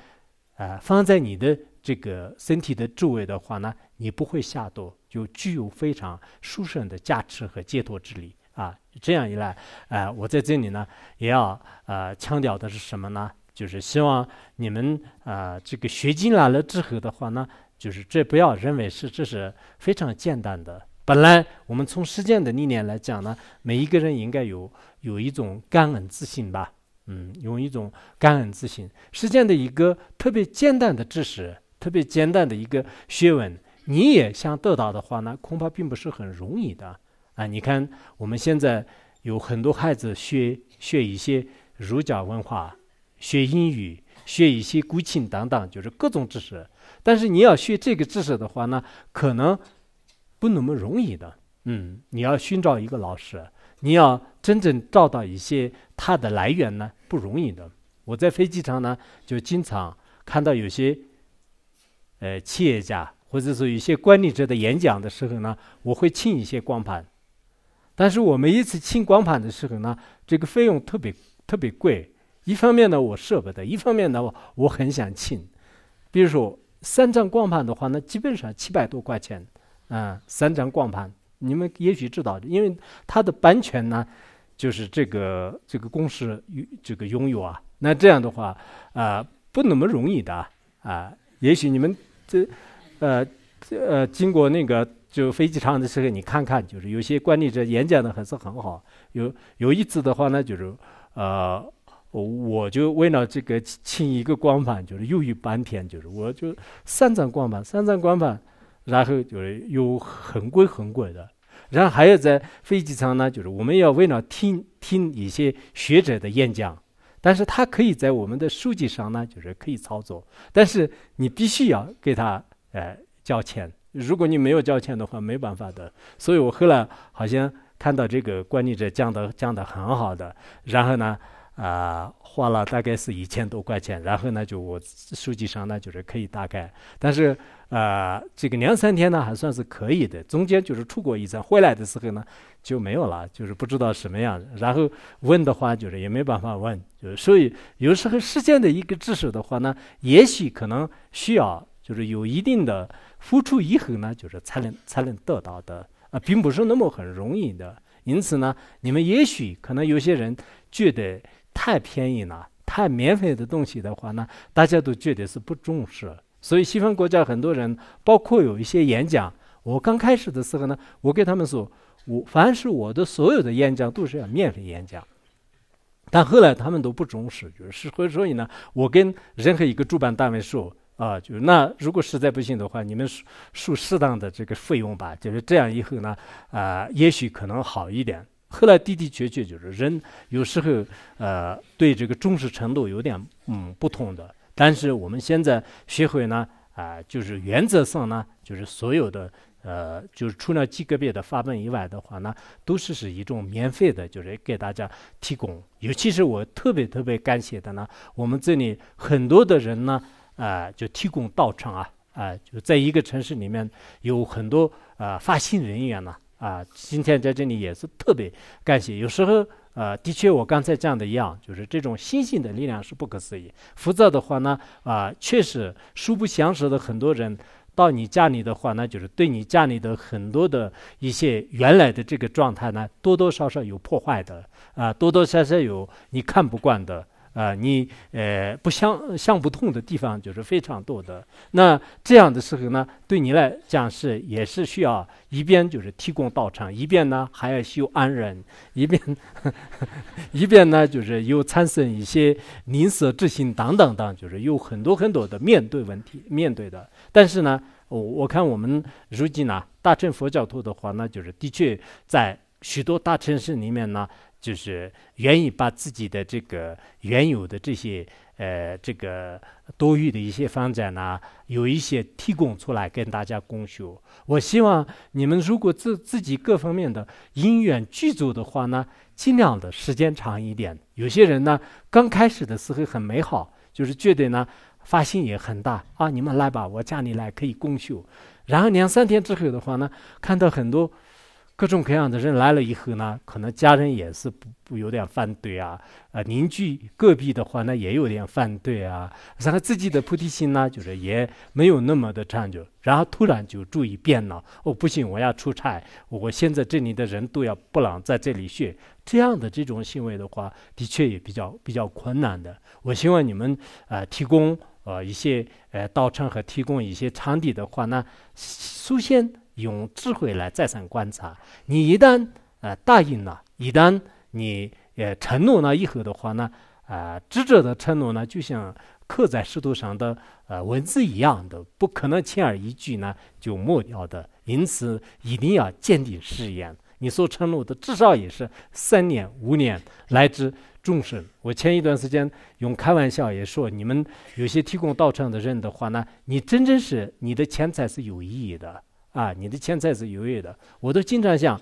啊，放在你的这个身体的周围的话呢，你不会下堕，就具有非常殊胜的价值和解脱之力啊。这样一来，啊，我在这里呢，也要啊强调的是什么呢？就是希望你们啊，这个学进来了之后的话呢，就是这不要认为是这是非常简单的。本来我们从实践的历练来讲呢，每一个人应该有有一种感恩自信吧，嗯，有一种感恩自信。实践的一个特别简单的知识，特别简单的一个学问，你也想得到的话呢，恐怕并不是很容易的啊。你看我们现在有很多孩子学学一些儒家文化，学英语，学一些古琴等等，就是各种知识。但是你要学这个知识的话呢，可能。不那么容易的，嗯，你要寻找一个老师，你要真正找到一些他的来源呢，不容易的。我在飞机场呢，就经常看到有些，呃，企业家或者说一些管理者的演讲的时候呢，我会请一些光盘，但是我们一次请光盘的时候呢，这个费用特别特别贵，一方面呢我舍不得，一方面呢我我很想请，比如说三张光盘的话，呢，基本上七百多块钱。嗯，三张光盘，你们也许知道，因为它的版权呢，就是这个这个公司这个拥有啊。那这样的话，啊，不那么容易的啊。也许你们这，呃，这呃，经过那个就飞机场的时候，你看看，就是有些管理者演讲的还是很好。有有一支的话呢，就是，呃，我就为了这个请一个光盘，就是用一半天，就是我就三张光盘，三张光盘。然后就是有很贵很贵的，然后还要在飞机上呢，就是我们要为了听听一些学者的演讲，但是他可以在我们的书籍上呢，就是可以操作，但是你必须要给他呃交钱，如果你没有交钱的话，没办法的。所以我后来好像看到这个管理者讲的讲的很好的，然后呢啊。花了大概是一千多块钱，然后呢，就我手机上呢，就是可以大概，但是呃，这个两三天呢还算是可以的，中间就是出国一次，回来的时候呢就没有了，就是不知道什么样然后问的话，就是也没办法问，就是所以有时候时间的一个知识的话呢，也许可能需要就是有一定的付出以后呢，就是才能才能得到的，啊，并不是那么很容易的。因此呢，你们也许可能有些人觉得。太便宜了，太免费的东西的话呢，大家都觉得是不重视。所以西方国家很多人，包括有一些演讲，我刚开始的时候呢，我给他们说，我凡是我的所有的演讲都是要免费演讲。但后来他们都不重视，就是所以呢，我跟任何一个主办单位说啊，就是那如果实在不行的话，你们收收适当的这个费用吧，就是这样以后呢，啊，也许可能好一点。后来的的确确就是人有时候呃对这个重视程度有点嗯不同的，但是我们现在学会呢啊就是原则上呢就是所有的呃就是除了几个别的发病以外的话呢都是是一种免费的，就是给大家提供。尤其是我特别特别感谢的呢，我们这里很多的人呢啊就提供道场啊啊就在一个城市里面有很多啊发信人员呢。啊，今天在这里也是特别感谢。有时候，呃，的确，我刚才讲的一样，就是这种新兴的力量是不可思议。浮躁的话呢，啊，确实，素不相识的很多人到你家里的话，那就是对你家里的很多的一些原来的这个状态呢，多多少少有破坏的，啊，多多少少有你看不惯的。啊，你呃不想想不通的地方就是非常多的。那这样的时候呢，对你来讲是也是需要一边就是提供道场，一边呢还要修安忍，一边 [laughs] 一边呢就是又产生一些吝啬之心，等等等，就是有很多很多的面对问题面对的。但是呢，我我看我们如今呢大乘佛教徒的话，呢，就是的确在许多大城市里面呢。就是愿意把自己的这个原有的这些呃这个多余的一些房产呢，有一些提供出来跟大家共修。我希望你们如果自自己各方面的因缘具足的话呢，尽量的时间长一点。有些人呢，刚开始的时候很美好，就是觉得呢发心也很大啊，你们来吧，我家里来可以共修。然后两三天之后的话呢，看到很多。各种各样的人来了以后呢，可能家人也是不不有点反对啊，呃，邻居隔壁的话呢也有点反对啊，然后自己的菩提心呢就是也没有那么的长久，然后突然就注意变了，哦，不行，我要出差，我现在这里的人都要不能在这里去，这样的这种行为的话，的确也比较比较困难的。我希望你们啊提供啊一些呃道场和提供一些场地的话呢，首先。用智慧来再三观察。你一旦呃答应了，一旦你呃承诺了以后的话呢，呃，执着的承诺呢，就像刻在石头上的呃文字一样的，不可能轻而易举呢就抹掉的。因此，一定要坚定誓言。你所承诺的，至少也是三年、五年乃至终身。我前一段时间用开玩笑也说，你们有些提供道场的人的话呢，你真正是你的钱财是有意义的。啊，你的钱财是有的，我都经常想，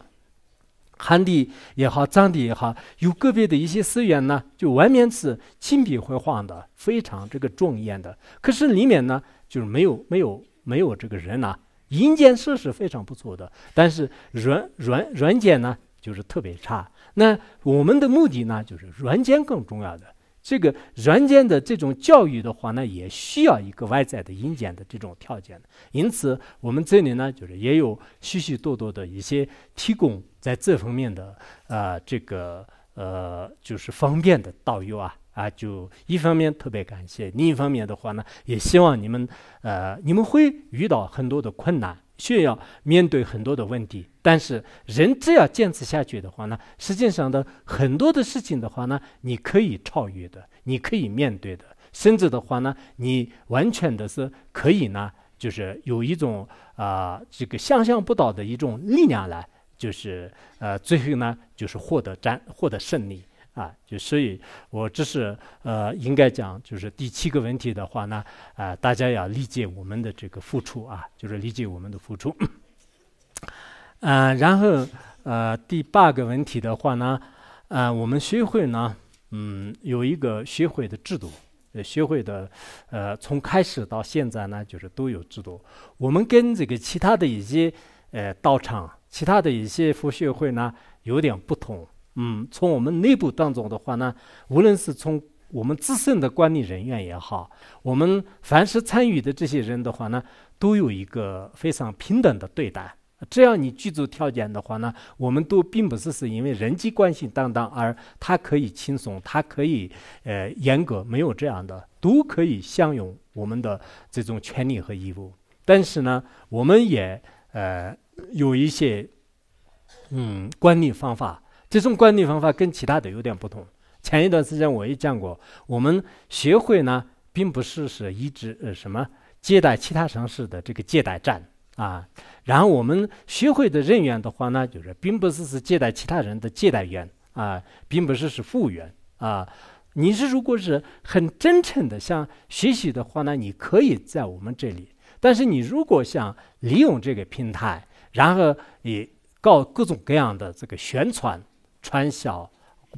汉地也好，张地也好，有个别的一些寺院呢，就完全是金笔辉画的，非常这个庄严的。可是里面呢，就是没有没有没有这个人呐。硬件设施非常不错的，但是软软软件呢，就是特别差。那我们的目的呢，就是软件更重要的。这个软件的这种教育的话呢，也需要一个外在的硬件的这种条件的。因此，我们这里呢，就是也有许许多多的一些提供在这方面的，呃，这个呃，就是方便的导游啊啊，就一方面特别感谢，另一方面的话呢，也希望你们呃，你们会遇到很多的困难。需要面对很多的问题，但是人只要坚持下去的话呢，实际上的很多的事情的话呢，你可以超越的，你可以面对的，甚至的话呢，你完全的是可以呢，就是有一种啊，这个想象不到的一种力量来，就是呃，最后呢，就是获得战获得胜利。啊，就所以，我这是呃，应该讲，就是第七个问题的话呢，啊，大家要理解我们的这个付出啊，就是理解我们的付出。嗯，然后呃，第八个问题的话呢，啊，我们学会呢，嗯，有一个学会的制度，呃，学会的呃，从开始到现在呢，就是都有制度。我们跟这个其他的一些呃道场，其他的一些佛学会呢，有点不同。嗯，从我们内部当中的话呢，无论是从我们自身的管理人员也好，我们凡是参与的这些人的话呢，都有一个非常平等的对待。这样，你居住条件的话呢，我们都并不是是因为人际关系当当而他可以轻松，他可以呃严格，没有这样的，都可以享有我们的这种权利和义务。但是呢，我们也呃有一些嗯管理方法。这种管理方法跟其他的有点不同。前一段时间我也讲过，我们学会呢，并不是是一直呃什么接待其他城市的这个借贷站啊。然后我们学会的人员的话呢，就是并不是是借贷其他人的借贷员啊，并不是是服务员啊。你是如果是很真诚的想学习的话呢，你可以在我们这里。但是你如果想利用这个平台，然后也搞各种各样的这个宣传。传销，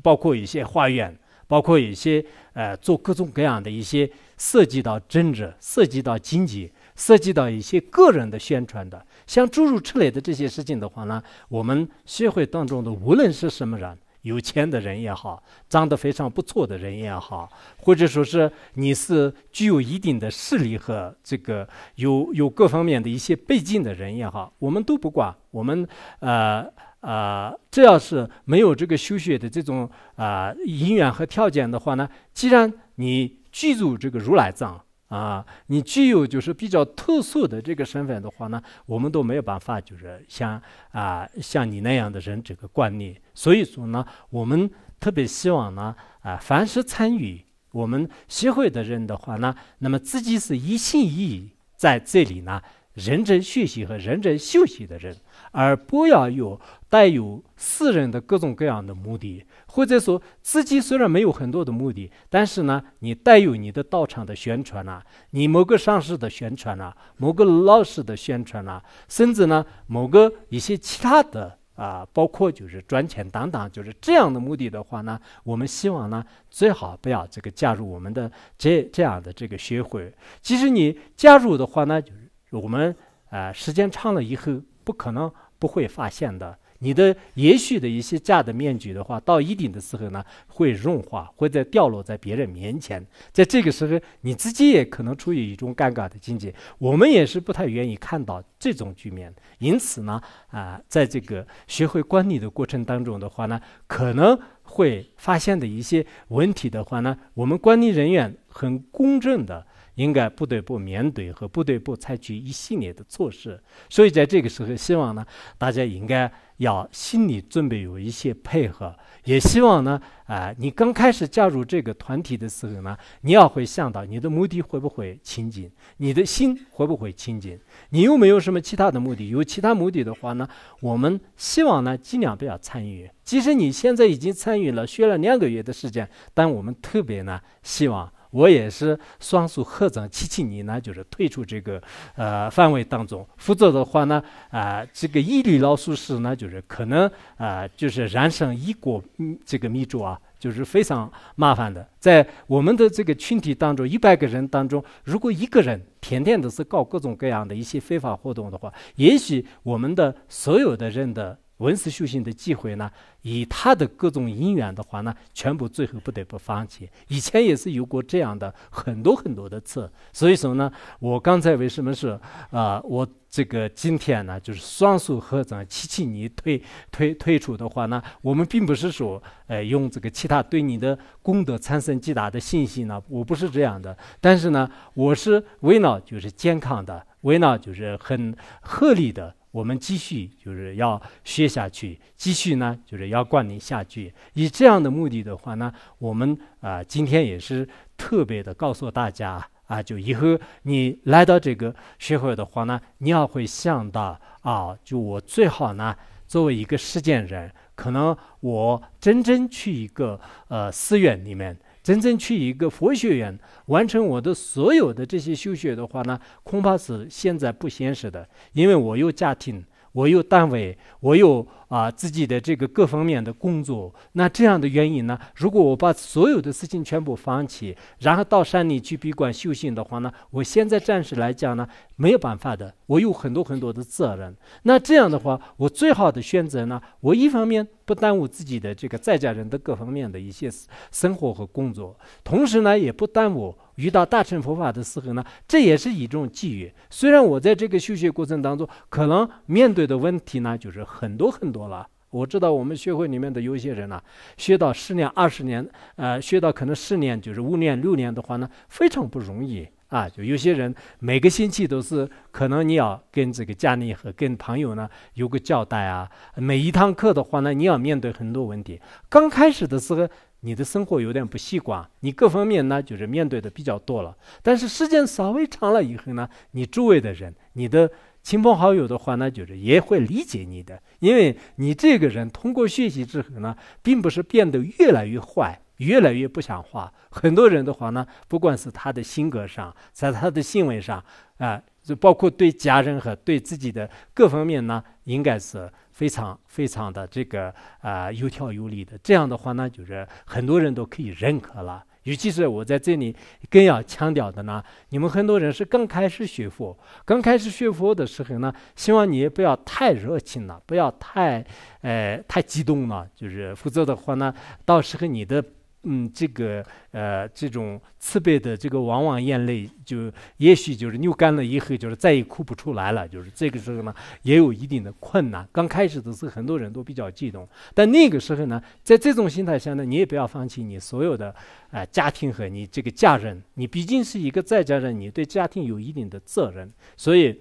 包括一些画院，包括一些呃，做各种各样的一些涉及到政治、涉及到经济、涉及到一些个人的宣传的，像诸如此类的这些事情的话呢，我们社会当中的无论是什么人，有钱的人也好，长得非常不错的人也好，或者说是你是具有一定的势力和这个有有各方面的一些背景的人也好，我们都不管，我们呃。啊，这要是没有这个修学的这种啊因缘和条件的话呢，既然你居住这个如来藏啊，你具有就是比较特殊的这个身份的话呢，我们都没有办法就是像啊像你那样的人这个观念。所以说呢，我们特别希望呢啊，凡是参与我们协会的人的话呢，那么自己是一心一意在这里呢。认真学习和认真休息的人，而不要有带有私人的各种各样的目的，或者说自己虽然没有很多的目的，但是呢，你带有你的道场的宣传呐，你某个上市的宣传呐，某个老师的宣传呐，甚至呢，某个一些其他的啊，包括就是赚钱等等，就是这样的目的的话呢，我们希望呢，最好不要这个加入我们的这这样的这个学会。即使你加入的话呢，就是。我们呃时间长了以后，不可能不会发现的。你的也许的一些假的面具的话，到一定的时候呢，会融化，会者掉落在别人面前。在这个时候，你自己也可能处于一种尴尬的境界。我们也是不太愿意看到这种局面。因此呢，啊，在这个学会管理的过程当中的话呢，可能会发现的一些问题的话呢，我们管理人员很公正的。应该不得不面对和不得不采取一系列的措施，所以在这个时候，希望呢，大家应该要心理准备有一些配合。也希望呢，啊，你刚开始加入这个团体的时候呢，你要会想到你的目的会不会清净，你的心会不会清净，你有没有什么其他的目的？有其他目的的话呢，我们希望呢，尽量不要参与。即使你现在已经参与了，学了两个月的时间，但我们特别呢，希望。我也是双手合掌，七七年呢，就是退出这个呃范围当中。否则的话呢，啊，这个一粒老鼠屎呢，就是可能啊，就是染上一锅这个米粥啊，就是非常麻烦的。在我们的这个群体当中，一百个人当中，如果一个人天天都是搞各种各样的一些非法活动的话，也许我们的所有的人的。文思修行的机会呢，以他的各种因缘的话呢，全部最后不得不放弃。以前也是有过这样的很多很多的次，所以说呢，我刚才为什么是啊，我这个今天呢，就是双数合掌，七七你退退退出的话呢，我们并不是说，呃用这个其他对你的功德产生极大的信心呢，我不是这样的。但是呢，我是为了就是健康的，为了就是很合理的。我们继续就是要学下去，继续呢就是要灌顶下去。以这样的目的的话呢，我们啊今天也是特别的告诉大家啊，就以后你来到这个学会的话呢，你要会想到啊，就我最好呢作为一个实践人，可能我真正去一个呃寺院里面。真正去一个佛学院完成我的所有的这些修学的话呢，恐怕是现在不现实的，因为我有家庭，我有单位，我有。啊，自己的这个各方面的工作，那这样的原因呢？如果我把所有的事情全部放弃，然后到山里去闭关修行的话呢？我现在暂时来讲呢，没有办法的。我有很多很多的责任。那这样的话，我最好的选择呢？我一方面不耽误自己的这个在家人的各方面的一些生活和工作，同时呢，也不耽误遇到大乘佛法的时候呢，这也是一种机遇。虽然我在这个修学过程当中，可能面对的问题呢，就是很多很多。多了，我知道我们学会里面的有些人呢，学到十年、二十年，呃，学到可能十年就是五年、六年的话呢，非常不容易啊。就有些人每个星期都是，可能你要跟这个家里和跟朋友呢有个交代啊。每一堂课的话呢，你要面对很多问题。刚开始的时候，你的生活有点不习惯，你各方面呢就是面对的比较多了。但是时间稍微长了以后呢，你周围的人，你的。亲朋好友的话，呢，就是也会理解你的，因为你这个人通过学习之后呢，并不是变得越来越坏，越来越不像话。很多人的话呢，不管是他的性格上，在他的行为上，啊，就包括对家人和对自己的各方面呢，应该是非常非常的这个啊有条有理的。这样的话呢，就是很多人都可以认可了。尤其是我在这里更要强调的呢，你们很多人是刚开始学佛，刚开始学佛的时候呢，希望你不要太热情了，不要太，呃，太激动了，就是否则的话呢，到时候你的。嗯，这个呃，这种慈悲的这个，往往眼泪就，也许就是流干了以后，就是再也哭不出来了，就是这个时候呢，也有一定的困难。刚开始的时候，很多人都比较激动，但那个时候呢，在这种心态下呢，你也不要放弃你所有的，啊，家庭和你这个家人，你毕竟是一个在家人，你对家庭有一定的责任，所以。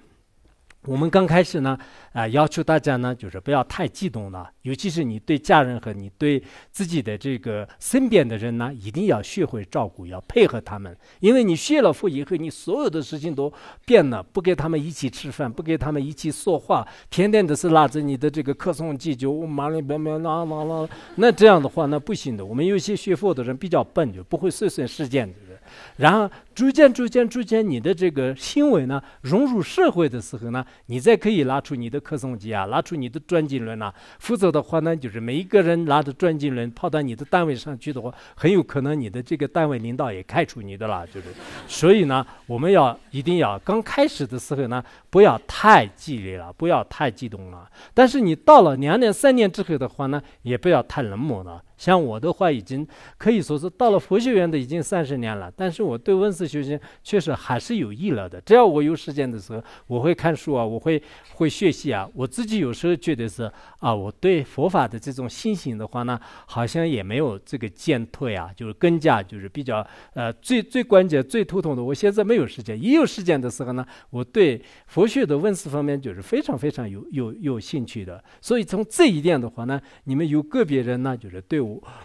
我们刚开始呢，啊，要求大家呢，就是不要太激动了，尤其是你对家人和你对自己的这个身边的人呢，一定要学会照顾，要配合他们。因为你学了佛以后，你所有的事情都变了，不跟他们一起吃饭，不跟他们一起说话，天天都是拉着你的这个客头祭酒，我里边边忙忙忙，那这样的话，那不行的。我们有些学佛的人比较笨，就不会碎碎事件。然后逐渐、逐渐、逐渐，你的这个行为呢，融入社会的时候呢，你再可以拿出你的客松机啊，拿出你的专机轮呐。否则的话呢，就是每一个人拿着专机轮跑到你的单位上去的话，很有可能你的这个单位领导也开除你的啦。就是，所以呢，我们要一定要刚开始的时候呢，不要太激烈了，不要太激动了。但是你到了两年、三年之后的话呢，也不要太冷漠了。像我的话，已经可以说是到了佛学院的已经三十年了。但是我对温师修行确实还是有意了的。只要我有时间的时候，我会看书啊，我会会学习啊。我自己有时候觉得是啊，我对佛法的这种信心的话呢，好像也没有这个渐退啊，就是更加就是比较呃最最关键最头痛的。我现在没有时间，一有时间的时候呢，我对佛学的温师方面就是非常非常有有有兴趣的。所以从这一点的话呢，你们有个别人呢，就是对。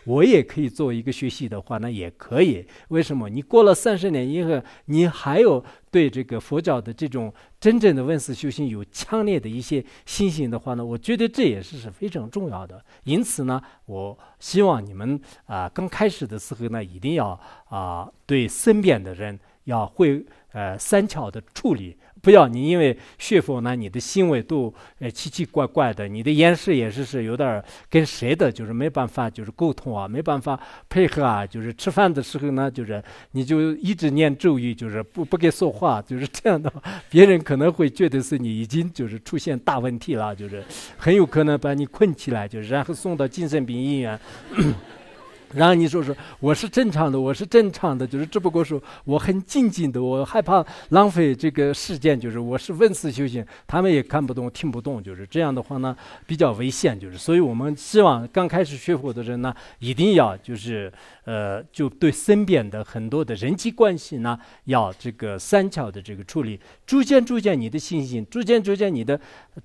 我也可以做一个学习的话呢，也可以。为什么？你过了三十年以后，你还有对这个佛教的这种真正的问思修行有强烈的一些信心的话呢？我觉得这也是是非常重要的。因此呢，我希望你们啊，刚开始的时候呢，一定要啊，对身边的人要会呃三巧的处理。不要你因为是佛呢，你的行为都呃奇奇怪怪的，你的言辞也是是有点跟谁的，就是没办法，就是沟通啊，没办法配合啊。就是吃饭的时候呢，就是你就一直念咒语，就是不不给说话，就是这样的。别人可能会觉得是你已经就是出现大问题了，就是很有可能把你困起来，就是然后送到精神病医院。然后你说说，我是正常的，我是正常的，就是只不过说我很静静的，我害怕浪费这个时间，就是我是文字修行，他们也看不懂听不懂，就是这样的话呢，比较危险，就是所以我们希望刚开始学佛的人呢，一定要就是。呃，就对身边的很多的人际关系呢，要这个三巧的这个处理，逐渐逐渐你的信心，逐渐逐渐你的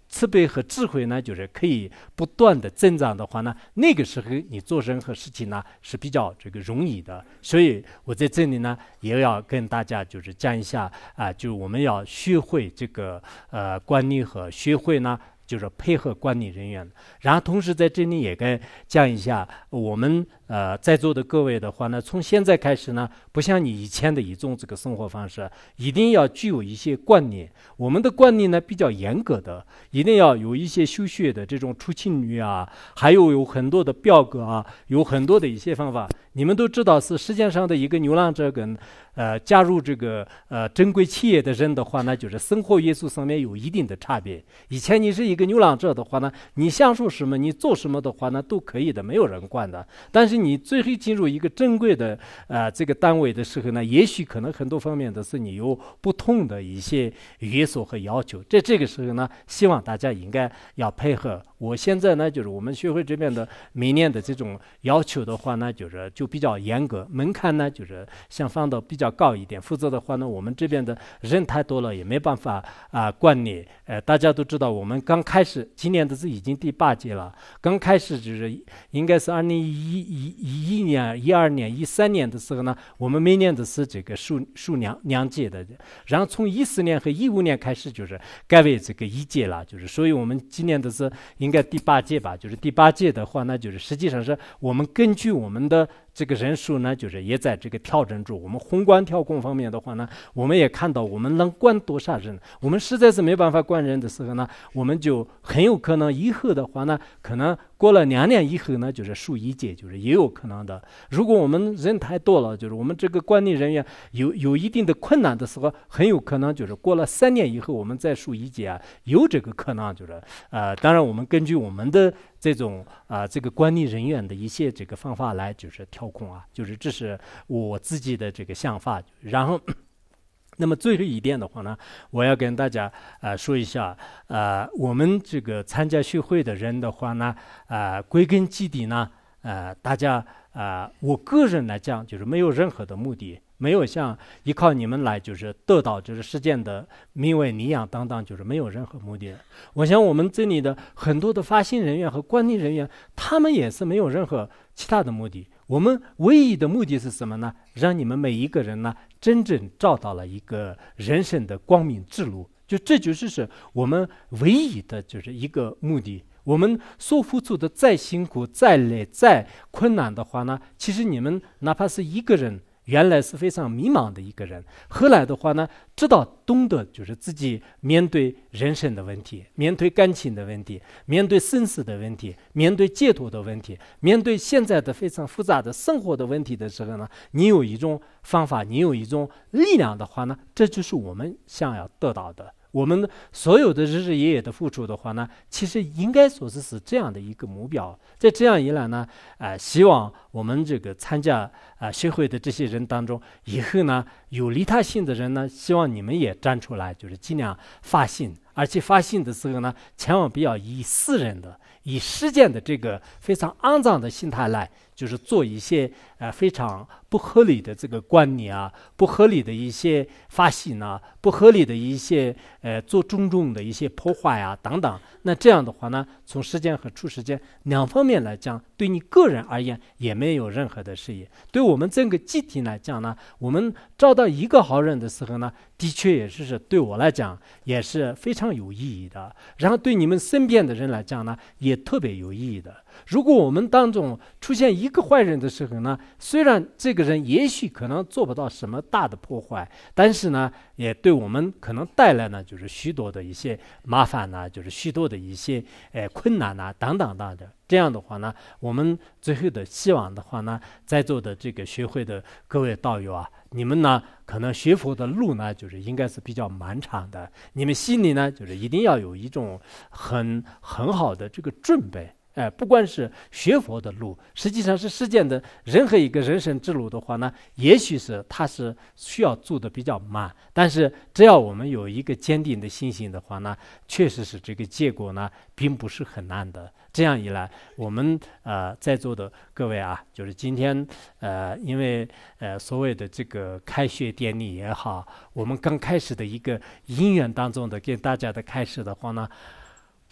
慈悲和智慧呢，就是可以不断的增长的话呢，那个时候你做任何事情呢是比较这个容易的。所以我在这里呢，也要跟大家就是讲一下啊，就是我们要学会这个呃管理，和学会呢就是配合管理人员。然后同时在这里也该讲一下我们。呃，在座的各位的话呢，从现在开始呢，不像你以前的一种这个生活方式，一定要具有一些观念。我们的观念呢比较严格的，一定要有一些休学的这种出勤率啊，还有有很多的表格啊，有很多的一些方法。你们都知道，是世界上的一个牛郎者跟呃加入这个呃正规企业的人的话呢，就是生活元素上面有一定的差别。以前你是一个牛郎者的话呢，你想受什么，你做什么的话呢都可以的，没有人管的。但是你最后进入一个正规的呃这个单位的时候呢，也许可能很多方面的是你有不同的一些约束和要求，在这个时候呢，希望大家应该要配合。我现在呢，就是我们学会这边的每年的这种要求的话呢，就是就比较严格，门槛呢就是想放到比较高一点，否则的话呢，我们这边的人太多了，也没办法啊管理。呃，大家都知道，我们刚开始，今年都是已经第八届了。刚开始就是应该是二零一一一一年、一二年、一三年的时候呢，我们每年都是这个数数量两届的，然后从一四年和一五年开始就是改为这个一届了，就是所以我们今年都是。应该第八届吧，就是第八届的话，那就是实际上是我们根据我们的。这个人数呢，就是也在这个调整中。我们宏观调控方面的话呢，我们也看到，我们能管多少人？我们实在是没办法管人的时候呢，我们就很有可能以后的话呢，可能过了两年以后呢，就是数一届，就是也有可能的。如果我们人太多了，就是我们这个管理人员有有一定的困难的时候，很有可能就是过了三年以后，我们再数一届，有这个可能，就是呃，当然我们根据我们的。这种啊，这个管理人员的一些这个方法来就是调控啊，就是这是我自己的这个想法。然后，[coughs] 那么最后一点的话呢，我要跟大家啊说一下啊，我们这个参加学会的人的话呢啊，归根结底呢啊，大家啊，我个人来讲就是没有任何的目的。没有像依靠你们来就是得到就是世间的名为你养当当，就是没有任何目的。我想我们这里的很多的发心人员和管理人员，他们也是没有任何其他的目的。我们唯一的目的是什么呢？让你们每一个人呢真正找到了一个人生的光明之路。就这就是是我们唯一的就是一个目的。我们所付出的再辛苦、再累、再困难的话呢，其实你们哪怕是一个人。原来是非常迷茫的一个人，后来的话呢，知道、懂得，就是自己面对人生的问题、面对感情的问题、面对生死的问题、面对解脱的问题、面对现在的非常复杂的生活的问题的时候呢，你有一种方法，你有一种力量的话呢，这就是我们想要得到的。我们所有的日日夜夜的付出的话呢，其实应该说是是这样的一个目标。在这样一来呢，啊，希望我们这个参加啊学会的这些人当中，以后呢有利他性的人呢，希望你们也站出来，就是尽量发信，而且发信的时候呢，千万不要以私人的、以事件的这个非常肮脏的心态来。就是做一些呃非常不合理的这个管理啊，不合理的一些发行呢，不合理的一些呃做种种的一些破坏呀等等。那这样的话呢，从时间和出时间两方面来讲，对你个人而言也没有任何的事业。对我们整个集体来讲呢，我们招到一个好人的时候呢，的确也是是对我来讲也是非常有意义的。然后对你们身边的人来讲呢，也特别有意义的。如果我们当中出现一个坏人的时候呢，虽然这个人也许可能做不到什么大的破坏，但是呢，也对我们可能带来呢，就是许多的一些麻烦呐，就是许多的一些呃困难呐，等等等等。这样的话呢，我们最后的希望的话呢，在座的这个学会的各位道友啊，你们呢，可能学佛的路呢，就是应该是比较漫长的，你们心里呢，就是一定要有一种很很好的这个准备。哎，不管是学佛的路，实际上是世间的任何一个人生之路的话呢，也许是它是需要做的比较慢，但是只要我们有一个坚定的信心的话呢，确实是这个结果呢，并不是很难的。这样一来，我们呃在座的各位啊，就是今天呃，因为呃所谓的这个开学典礼也好，我们刚开始的一个因缘当中的跟大家的开始的话呢。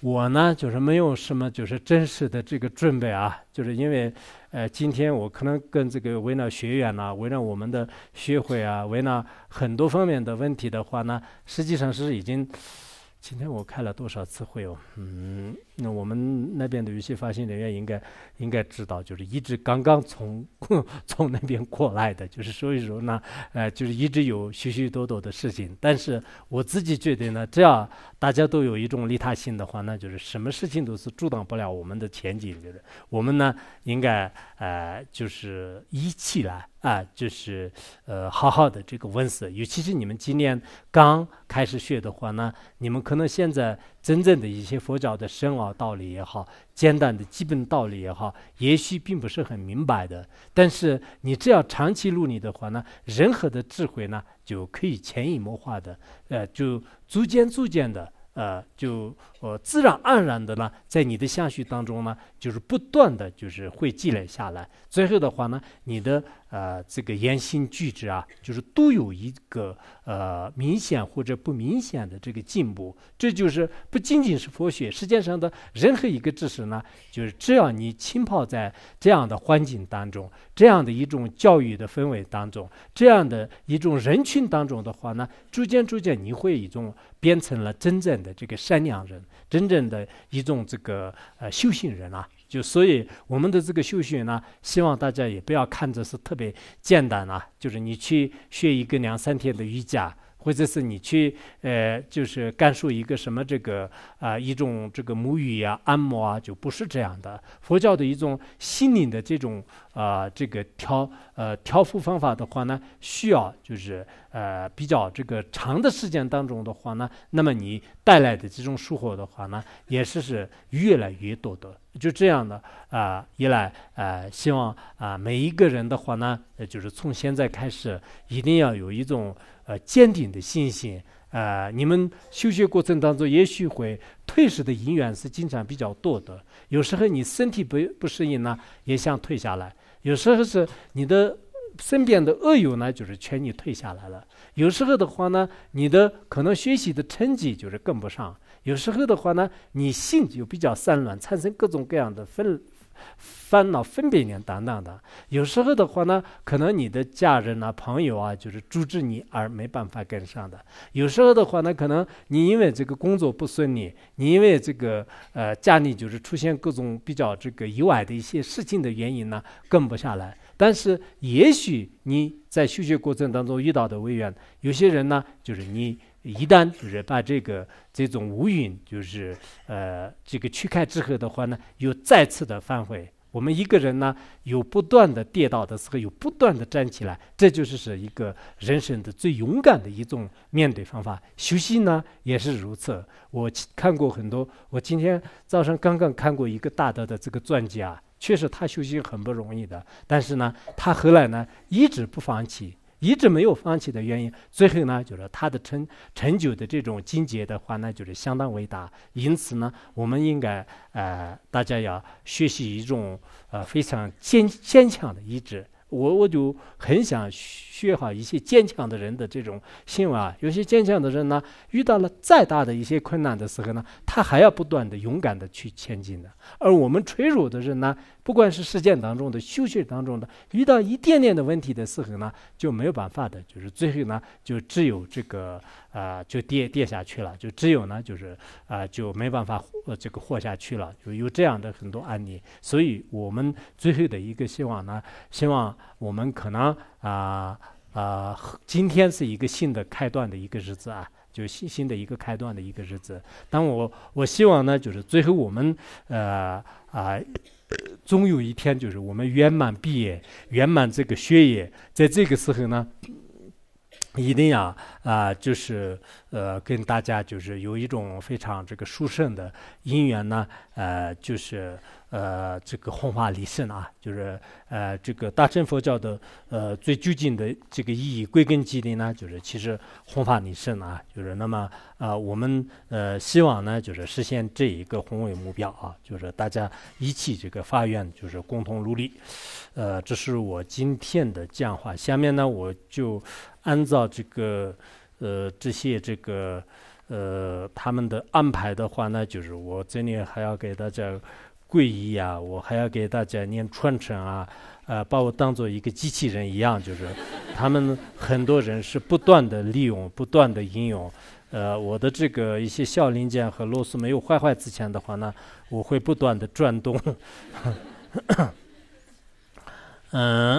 我呢，就是没有什么，就是真实的这个准备啊，就是因为，呃，今天我可能跟这个围绕学员呢，围绕我们的学会啊，围绕很多方面的问题的话呢，实际上是已经。今天我开了多少次会哦，嗯，那我们那边的有些发行人员应该应该知道，就是一直刚刚从从那边过来的，就是所以说呢，呃，就是一直有许许多多的事情。但是我自己觉得呢，这样大家都有一种利他心的话，那就是什么事情都是阻挡不了我们的前景的。我们呢，应该呃，就是一起来。啊，就是呃，好好的这个温死。尤其是你们今年刚开始学的话呢，你们可能现在真正的一些佛教的深奥道理也好，简单的基本道理也好，也许并不是很明白的。但是你只要长期努力的话呢，任何的智慧呢，就可以潜移默化的，呃，就逐渐逐渐的，呃，就呃自然而然的呢，在你的相序当中呢，就是不断的就是会积累下来。最后的话呢，你的。呃，这个言行举止啊，就是都有一个呃明显或者不明显的这个进步。这就是不仅仅是佛学，世界上的任何一个知识呢，就是只要你浸泡在这样的环境当中，这样的一种教育的氛围当中，这样的一种人群当中的话呢，逐渐逐渐你会一种变成了真正的这个善良人，真正的一种这个呃修行人啊。就所以我们的这个修行呢，希望大家也不要看着是特别简单啊，就是你去学一个两三天的瑜伽。或者是你去呃，就是感受一个什么这个啊，一种这个母语啊，按摩啊，就不是这样的。佛教的一种心灵的这种啊，这个调呃调服方法的话呢，需要就是呃比较这个长的时间当中的话呢，那么你带来的这种收获的话呢，也是是越来越多的。就这样的啊，一来啊，希望啊每一个人的话呢，就是从现在开始，一定要有一种。呃，坚定的信心啊！你们修学过程当中，也许会退时的因缘是经常比较多的。有时候你身体不不适应呢，也想退下来；有时候是你的身边的恶友呢，就是劝你退下来了；有时候的话呢，你的可能学习的成绩就是跟不上；有时候的话呢，你性就比较散乱，产生各种各样的分。烦恼、分别念等等的，有时候的话呢，可能你的家人啊、朋友啊，就是阻止你，而没办法跟上的。有时候的话呢，可能你因为这个工作不顺利，你因为这个呃家里就是出现各种比较这个意外的一些事情的原因呢，跟不下来。但是也许你在修学过程当中遇到的委员，有些人呢，就是你。一旦就是把这个这种乌云，就是呃这个驱开之后的话呢，又再次的返回。我们一个人呢，有不断的跌倒的时候，有不断的站起来，这就是是一个人生的最勇敢的一种面对方法。修心呢也是如此。我看过很多，我今天早上刚刚看过一个大德的这个传记啊，确实他修行很不容易的，但是呢，他后来呢一直不放弃。一直没有放弃的原因，最后呢，就是他的成成就的这种境界的话呢，就是相当伟大。因此呢，我们应该呃，大家要学习一种呃非常坚坚强的意志。我我就很想学好一些坚强的人的这种新闻啊。有些坚强的人呢，遇到了再大的一些困难的时候呢，他还要不断的勇敢的去前进的。而我们垂乳的人呢？不管是实践当中的、修息当中的，遇到一点点的问题的时候呢，就没有办法的，就是最后呢，就只有这个啊，就跌跌下去了，就只有呢，就是啊，就没办法这个活下去了，就有这样的很多案例。所以，我们最后的一个希望呢，希望我们可能啊啊，今天是一个新的开端的一个日子啊，就新新的一个开端的一个日子。但我我希望呢，就是最后我们呃啊。总有一天，就是我们圆满毕业，圆满这个学业，在这个时候呢，一定要啊，就是呃，跟大家就是有一种非常这个殊胜的因缘呢，呃，就是。呃，这个弘法利生啊，[laughs] 就是呃，这个大乘佛教的呃最究竟的这个意义，归根结底呢，就是其实弘法利生啊，就是那么呃，我们呃希望呢，就是实现这一个宏伟目标啊，就是大家一起这个发愿，就是共同努力。呃，这是我今天的讲话。下面呢，我就按照这个呃这些这个呃他们的安排的话呢，就是我这里还要给大家。桂鱼啊，我还要给大家念串成啊，呃，把我当做一个机器人一样，就是 [laughs] 他们很多人是不断的利用、不断的应用，呃，我的这个一些小零件和螺丝没有坏坏之前的话呢，我会不断的转动。嗯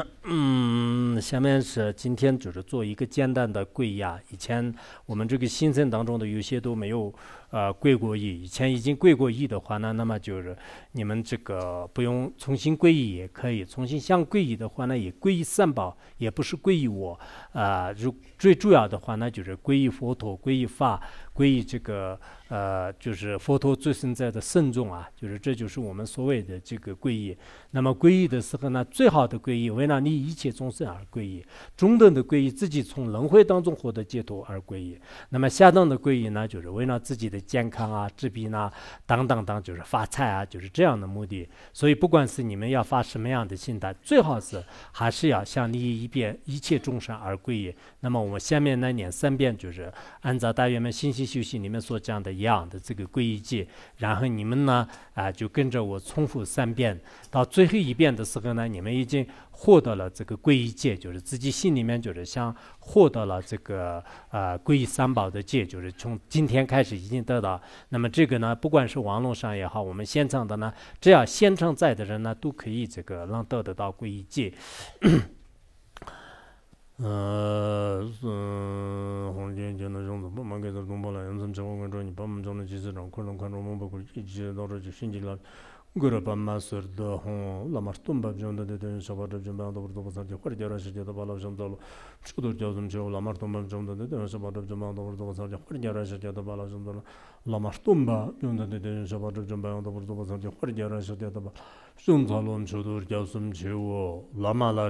[laughs] 嗯，下面是今天就是做一个简单的桂呀。啊，以前我们这个新生当中的有些都没有。呃，皈过亿，以前已经皈过亿的话呢，那么就是你们这个不用重新皈依也可以。重新向皈依的话呢，也皈依三宝，也不是皈依我。啊，如最主要的话，那就是皈依佛陀，皈依法。皈依这个，呃，就是佛陀最现在的慎重啊，就是这就是我们所谓的这个皈依。那么皈依的时候呢，最好的皈依，为了你一切众生而皈依；中等的皈依，自己从轮回当中获得解脱而皈依；那么下等的皈依呢，就是为了自己的健康啊、治病啊，等等等，就是发财啊，就是这样的目的。所以，不管是你们要发什么样的心态，最好是还是要向利益一变一切众生而皈依。那么，我们下面那念三遍，就是按照大圆满信心。修息，你们所讲的一样的这个皈依戒，然后你们呢啊，就跟着我重复三遍，到最后一遍的时候呢，你们已经获得了这个皈依戒，就是自己心里面就是想获得了这个啊皈依三宝的戒，就是从今天开始已经得到。那么这个呢，不管是网络上也好，我们现场的呢，只要现场在的人呢，都可以这个让得得到皈依戒。 红军就那种子，不忙给他弄不来，用什么情况中你帮忙找那几十张，可能看着我们不过一直到这就心急了。그러 반마서도 좀 반도 버도 버서 저 거리 여러 라마라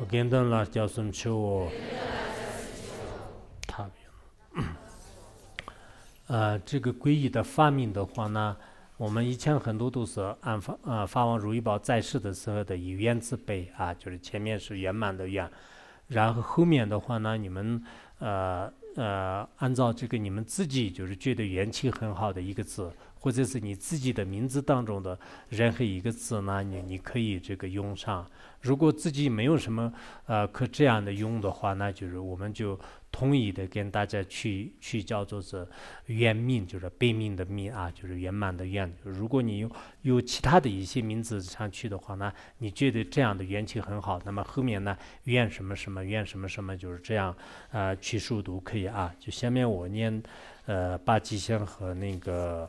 我跟到了叫宋秋，他变了。呃，这个皈依的发明的话呢，我们以前很多都是按发呃发往如意宝在世的时候的愿字辈啊，就是前面是圆满的圆，然后后面的话呢，你们呃呃按照这个你们自己就是觉得元气很好的一个字。或者是你自己的名字当中的任何一个字呢？你你可以这个用上。如果自己没有什么呃可这样的用的话，那就是我们就统一的跟大家去去叫做是愿命，就是悲命的命啊，就是圆满的愿。如果你有有其他的一些名字上去的话呢，你觉得这样的缘起很好，那么后面呢愿什么什么愿什么什么就是这样呃去数读可以啊。就下面我念呃八吉祥和那个。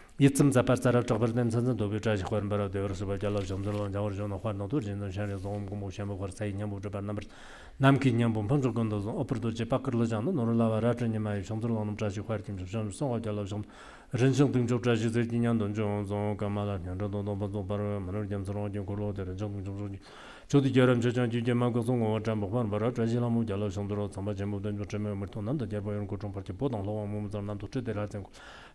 yitsim zapar zarar chokbar dhan tsantsan dobyo chashi khwar mbarab dewar sabar jalab shamsar lan jawar shona khwar nantur jindan shari zonggum gumbu shambu khwar sayi nyambu zhapar nambar namki nyambu mpancho gondo zon opar dhoche pakar la jangda nora lawa ratra nyamayi shamsar lan chashi khwar kimshab shamsar songa jalab shamsar rinshang ting chok chashi zayi dinyan don chon zon gama la nyan chadon don panzo paro manar kiam sarong jing kurlo de rinshang ting chok chok jing chodi gyaram chachang jing jing mangka zon gongwa chambu khwar mbara chashi lan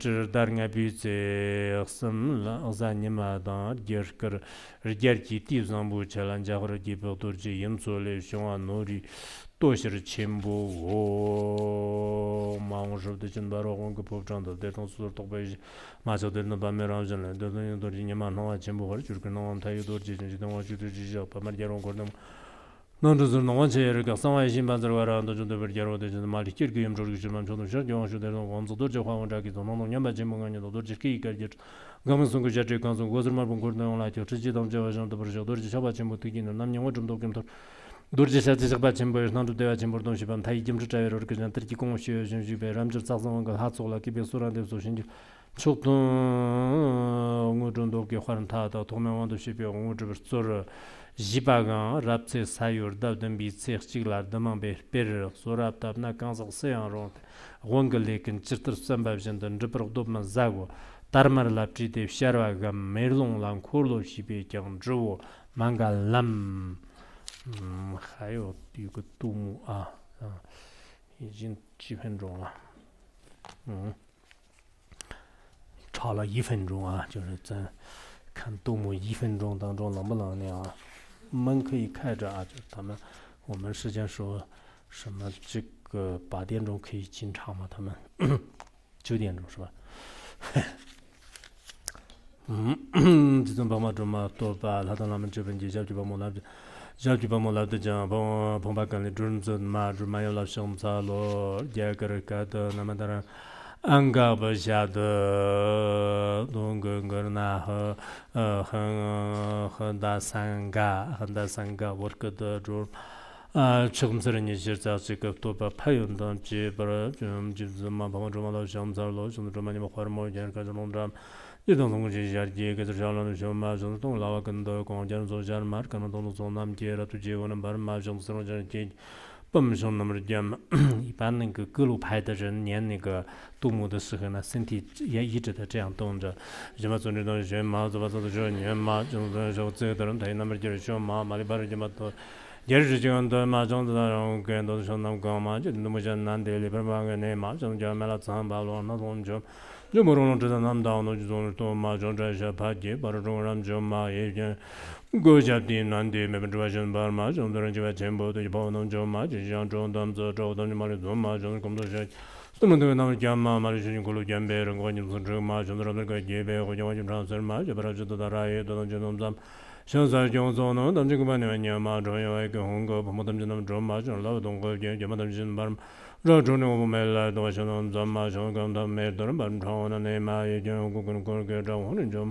ᱛᱮᱨ ᱫᱟᱨᱱᱟ ᱵᱤᱡᱮ ᱟᱥᱢ ᱞᱟᱜᱟᱱᱤ ᱢᱟᱫᱟ ᱜᱮᱨᱠᱟᱨ ᱨᱤᱜᱟᱨᱠᱤ ᱛᱤᱡᱟᱱ ᱵᱩ ᱪᱟᱞᱟᱱ ᱡᱟᱜᱨ ᱜᱤᱵᱚᱜ ᱫᱩᱨᱡᱤ ᱭᱮᱢ ᱥᱚᱞᱮ ᱥᱚᱣᱟ ᱱᱚᱨᱤ ᱛᱚᱥᱨ ᱪᱮᱢᱵᱚ ᱚ ᱢᱟᱝᱡᱚ ᱫᱤᱡᱤᱱ ᱵᱟᱨᱚ ᱜᱚᱱ ᱜᱚᱯᱚᱵ ᱪᱟᱱᱫᱚ ᱫᱮᱛᱚᱱ ᱥᱩᱨ ᱛᱚᱵᱮᱡ ᱢᱟᱡᱚ ᱫᱮᱱ ᱱᱚ ᱵᱟᱢᱮ ᱨᱟᱡᱟᱱ ᱫᱚᱫᱚᱱ ᱫᱚᱨᱡᱤ ᱧᱮᱢᱟ ᱱᱚᱣᱟ ᱪᱮᱢᱵᱚ ᱦᱚᱨ ᱪᱩᱨᱠᱤᱱ ᱱᱚᱣᱟ ᱛᱟᱭᱚ ᱫᱚᱨᱡᱤ nandruzur nungan che yarga samayi shimbanzar wara ando chundu bir gyaro de chundu mali kirgi yam chorgi chirman chundu shar gyawang shu dardung gwanzu dorja khwa wang chaki zon nandung nyamba jimbo nganyo do dorja 좀 kargir gamin sungu chachay kanzung gozir marbun kordna yung laki chichi dam chawa shang dabar shak dorja shaba chimbo tiki nir nam nyamwa chumdo kim tor dorja shati 吉巴冈，拉普塞斯海尔达乌登比茨赫奇格拉德曼贝尔，苏拉塔布纳康塞尔塞昂隆特，温格，但切尔特斯姆巴夫圣丹尼普罗多马扎沃，塔尔马拉普里德皮埃尔瓦甘梅隆兰库洛西皮耶坎朱沃，曼加兰。嗯，还有一个杜牧啊，嗯，已经几分钟了，嗯，差了一分钟啊，就是咱看杜牧一分钟当中能不能那样。门可以开着啊，就是他们，我们时间说，什么这个八点钟可以进场吗？他们九点钟是吧？嗯，这种帮忙这么多吧？他到他们这边直接去帮忙，那边直去帮忙，那边这样帮帮把家里种种嘛，种嘛有拉什么菜咯？第二个干的那么当然。Anga bhajyadu dungungur na hu hunda sangha, hunda sangha warkadu dhur. Chikamsari nishir tsaasik kaktupa payun 좀 para chum jibzima pama chumala shamsar lo chum chumani 좀 mo yin kaj rungdram. Yidang tungu jishar ki kisar shalani shumma chum 蹦们说，那么说嘛，[clears throat] 一般那个各路派的人念那个杜牧的时候呢，身体也一直在这样动着。什么做这东西，什么做那做的时候，什么做那做的自己的人他那么就是说嘛，马里巴的这么多，也是经常在马中在让给到的说那么讲嘛，就那么讲难得里边帮个那马中讲没了藏宝路那东西，就无论是在南道呢就从从马中在说白给，把这中人叫马一元。go jap din nan de me bwa jun bar ma jun dran ji ba chen bo de 감마 nong jo ma ji jang jong dam zo zo dam ma le dom ma jun kom do jai tu mo de na ma jam ma ma ji ni go lu jam be rong go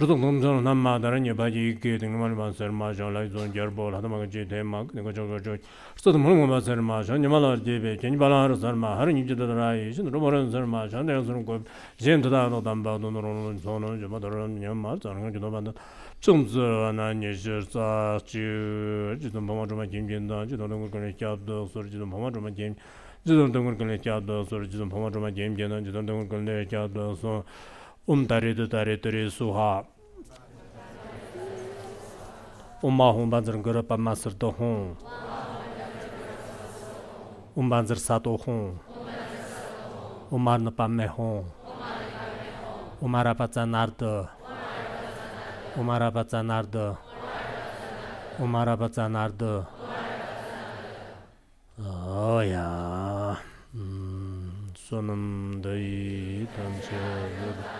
rūtōng tōng tōng nā mā dārā nye bājī yī kē tīng mārī bānsā rā mā shāng lā yī tōng gyār bō lā tā mā gā chē tē mā kā chō kā chō rūtō tōng mō rā mō 담바도 sā rā mā shāng nye mā lā rā tē bē kēng bā lā rā sā rā mā hā rā nyī chē tā rā yī shī nā rō mō rā sā rā mā shāng dā ओम तारे दु तारे तरे सुहा ओम मा हुं बंजर गर प मासर तो हुं ओम बंजर सा तो हुं ओम मार न प मे हुं ओम मार प च नार तो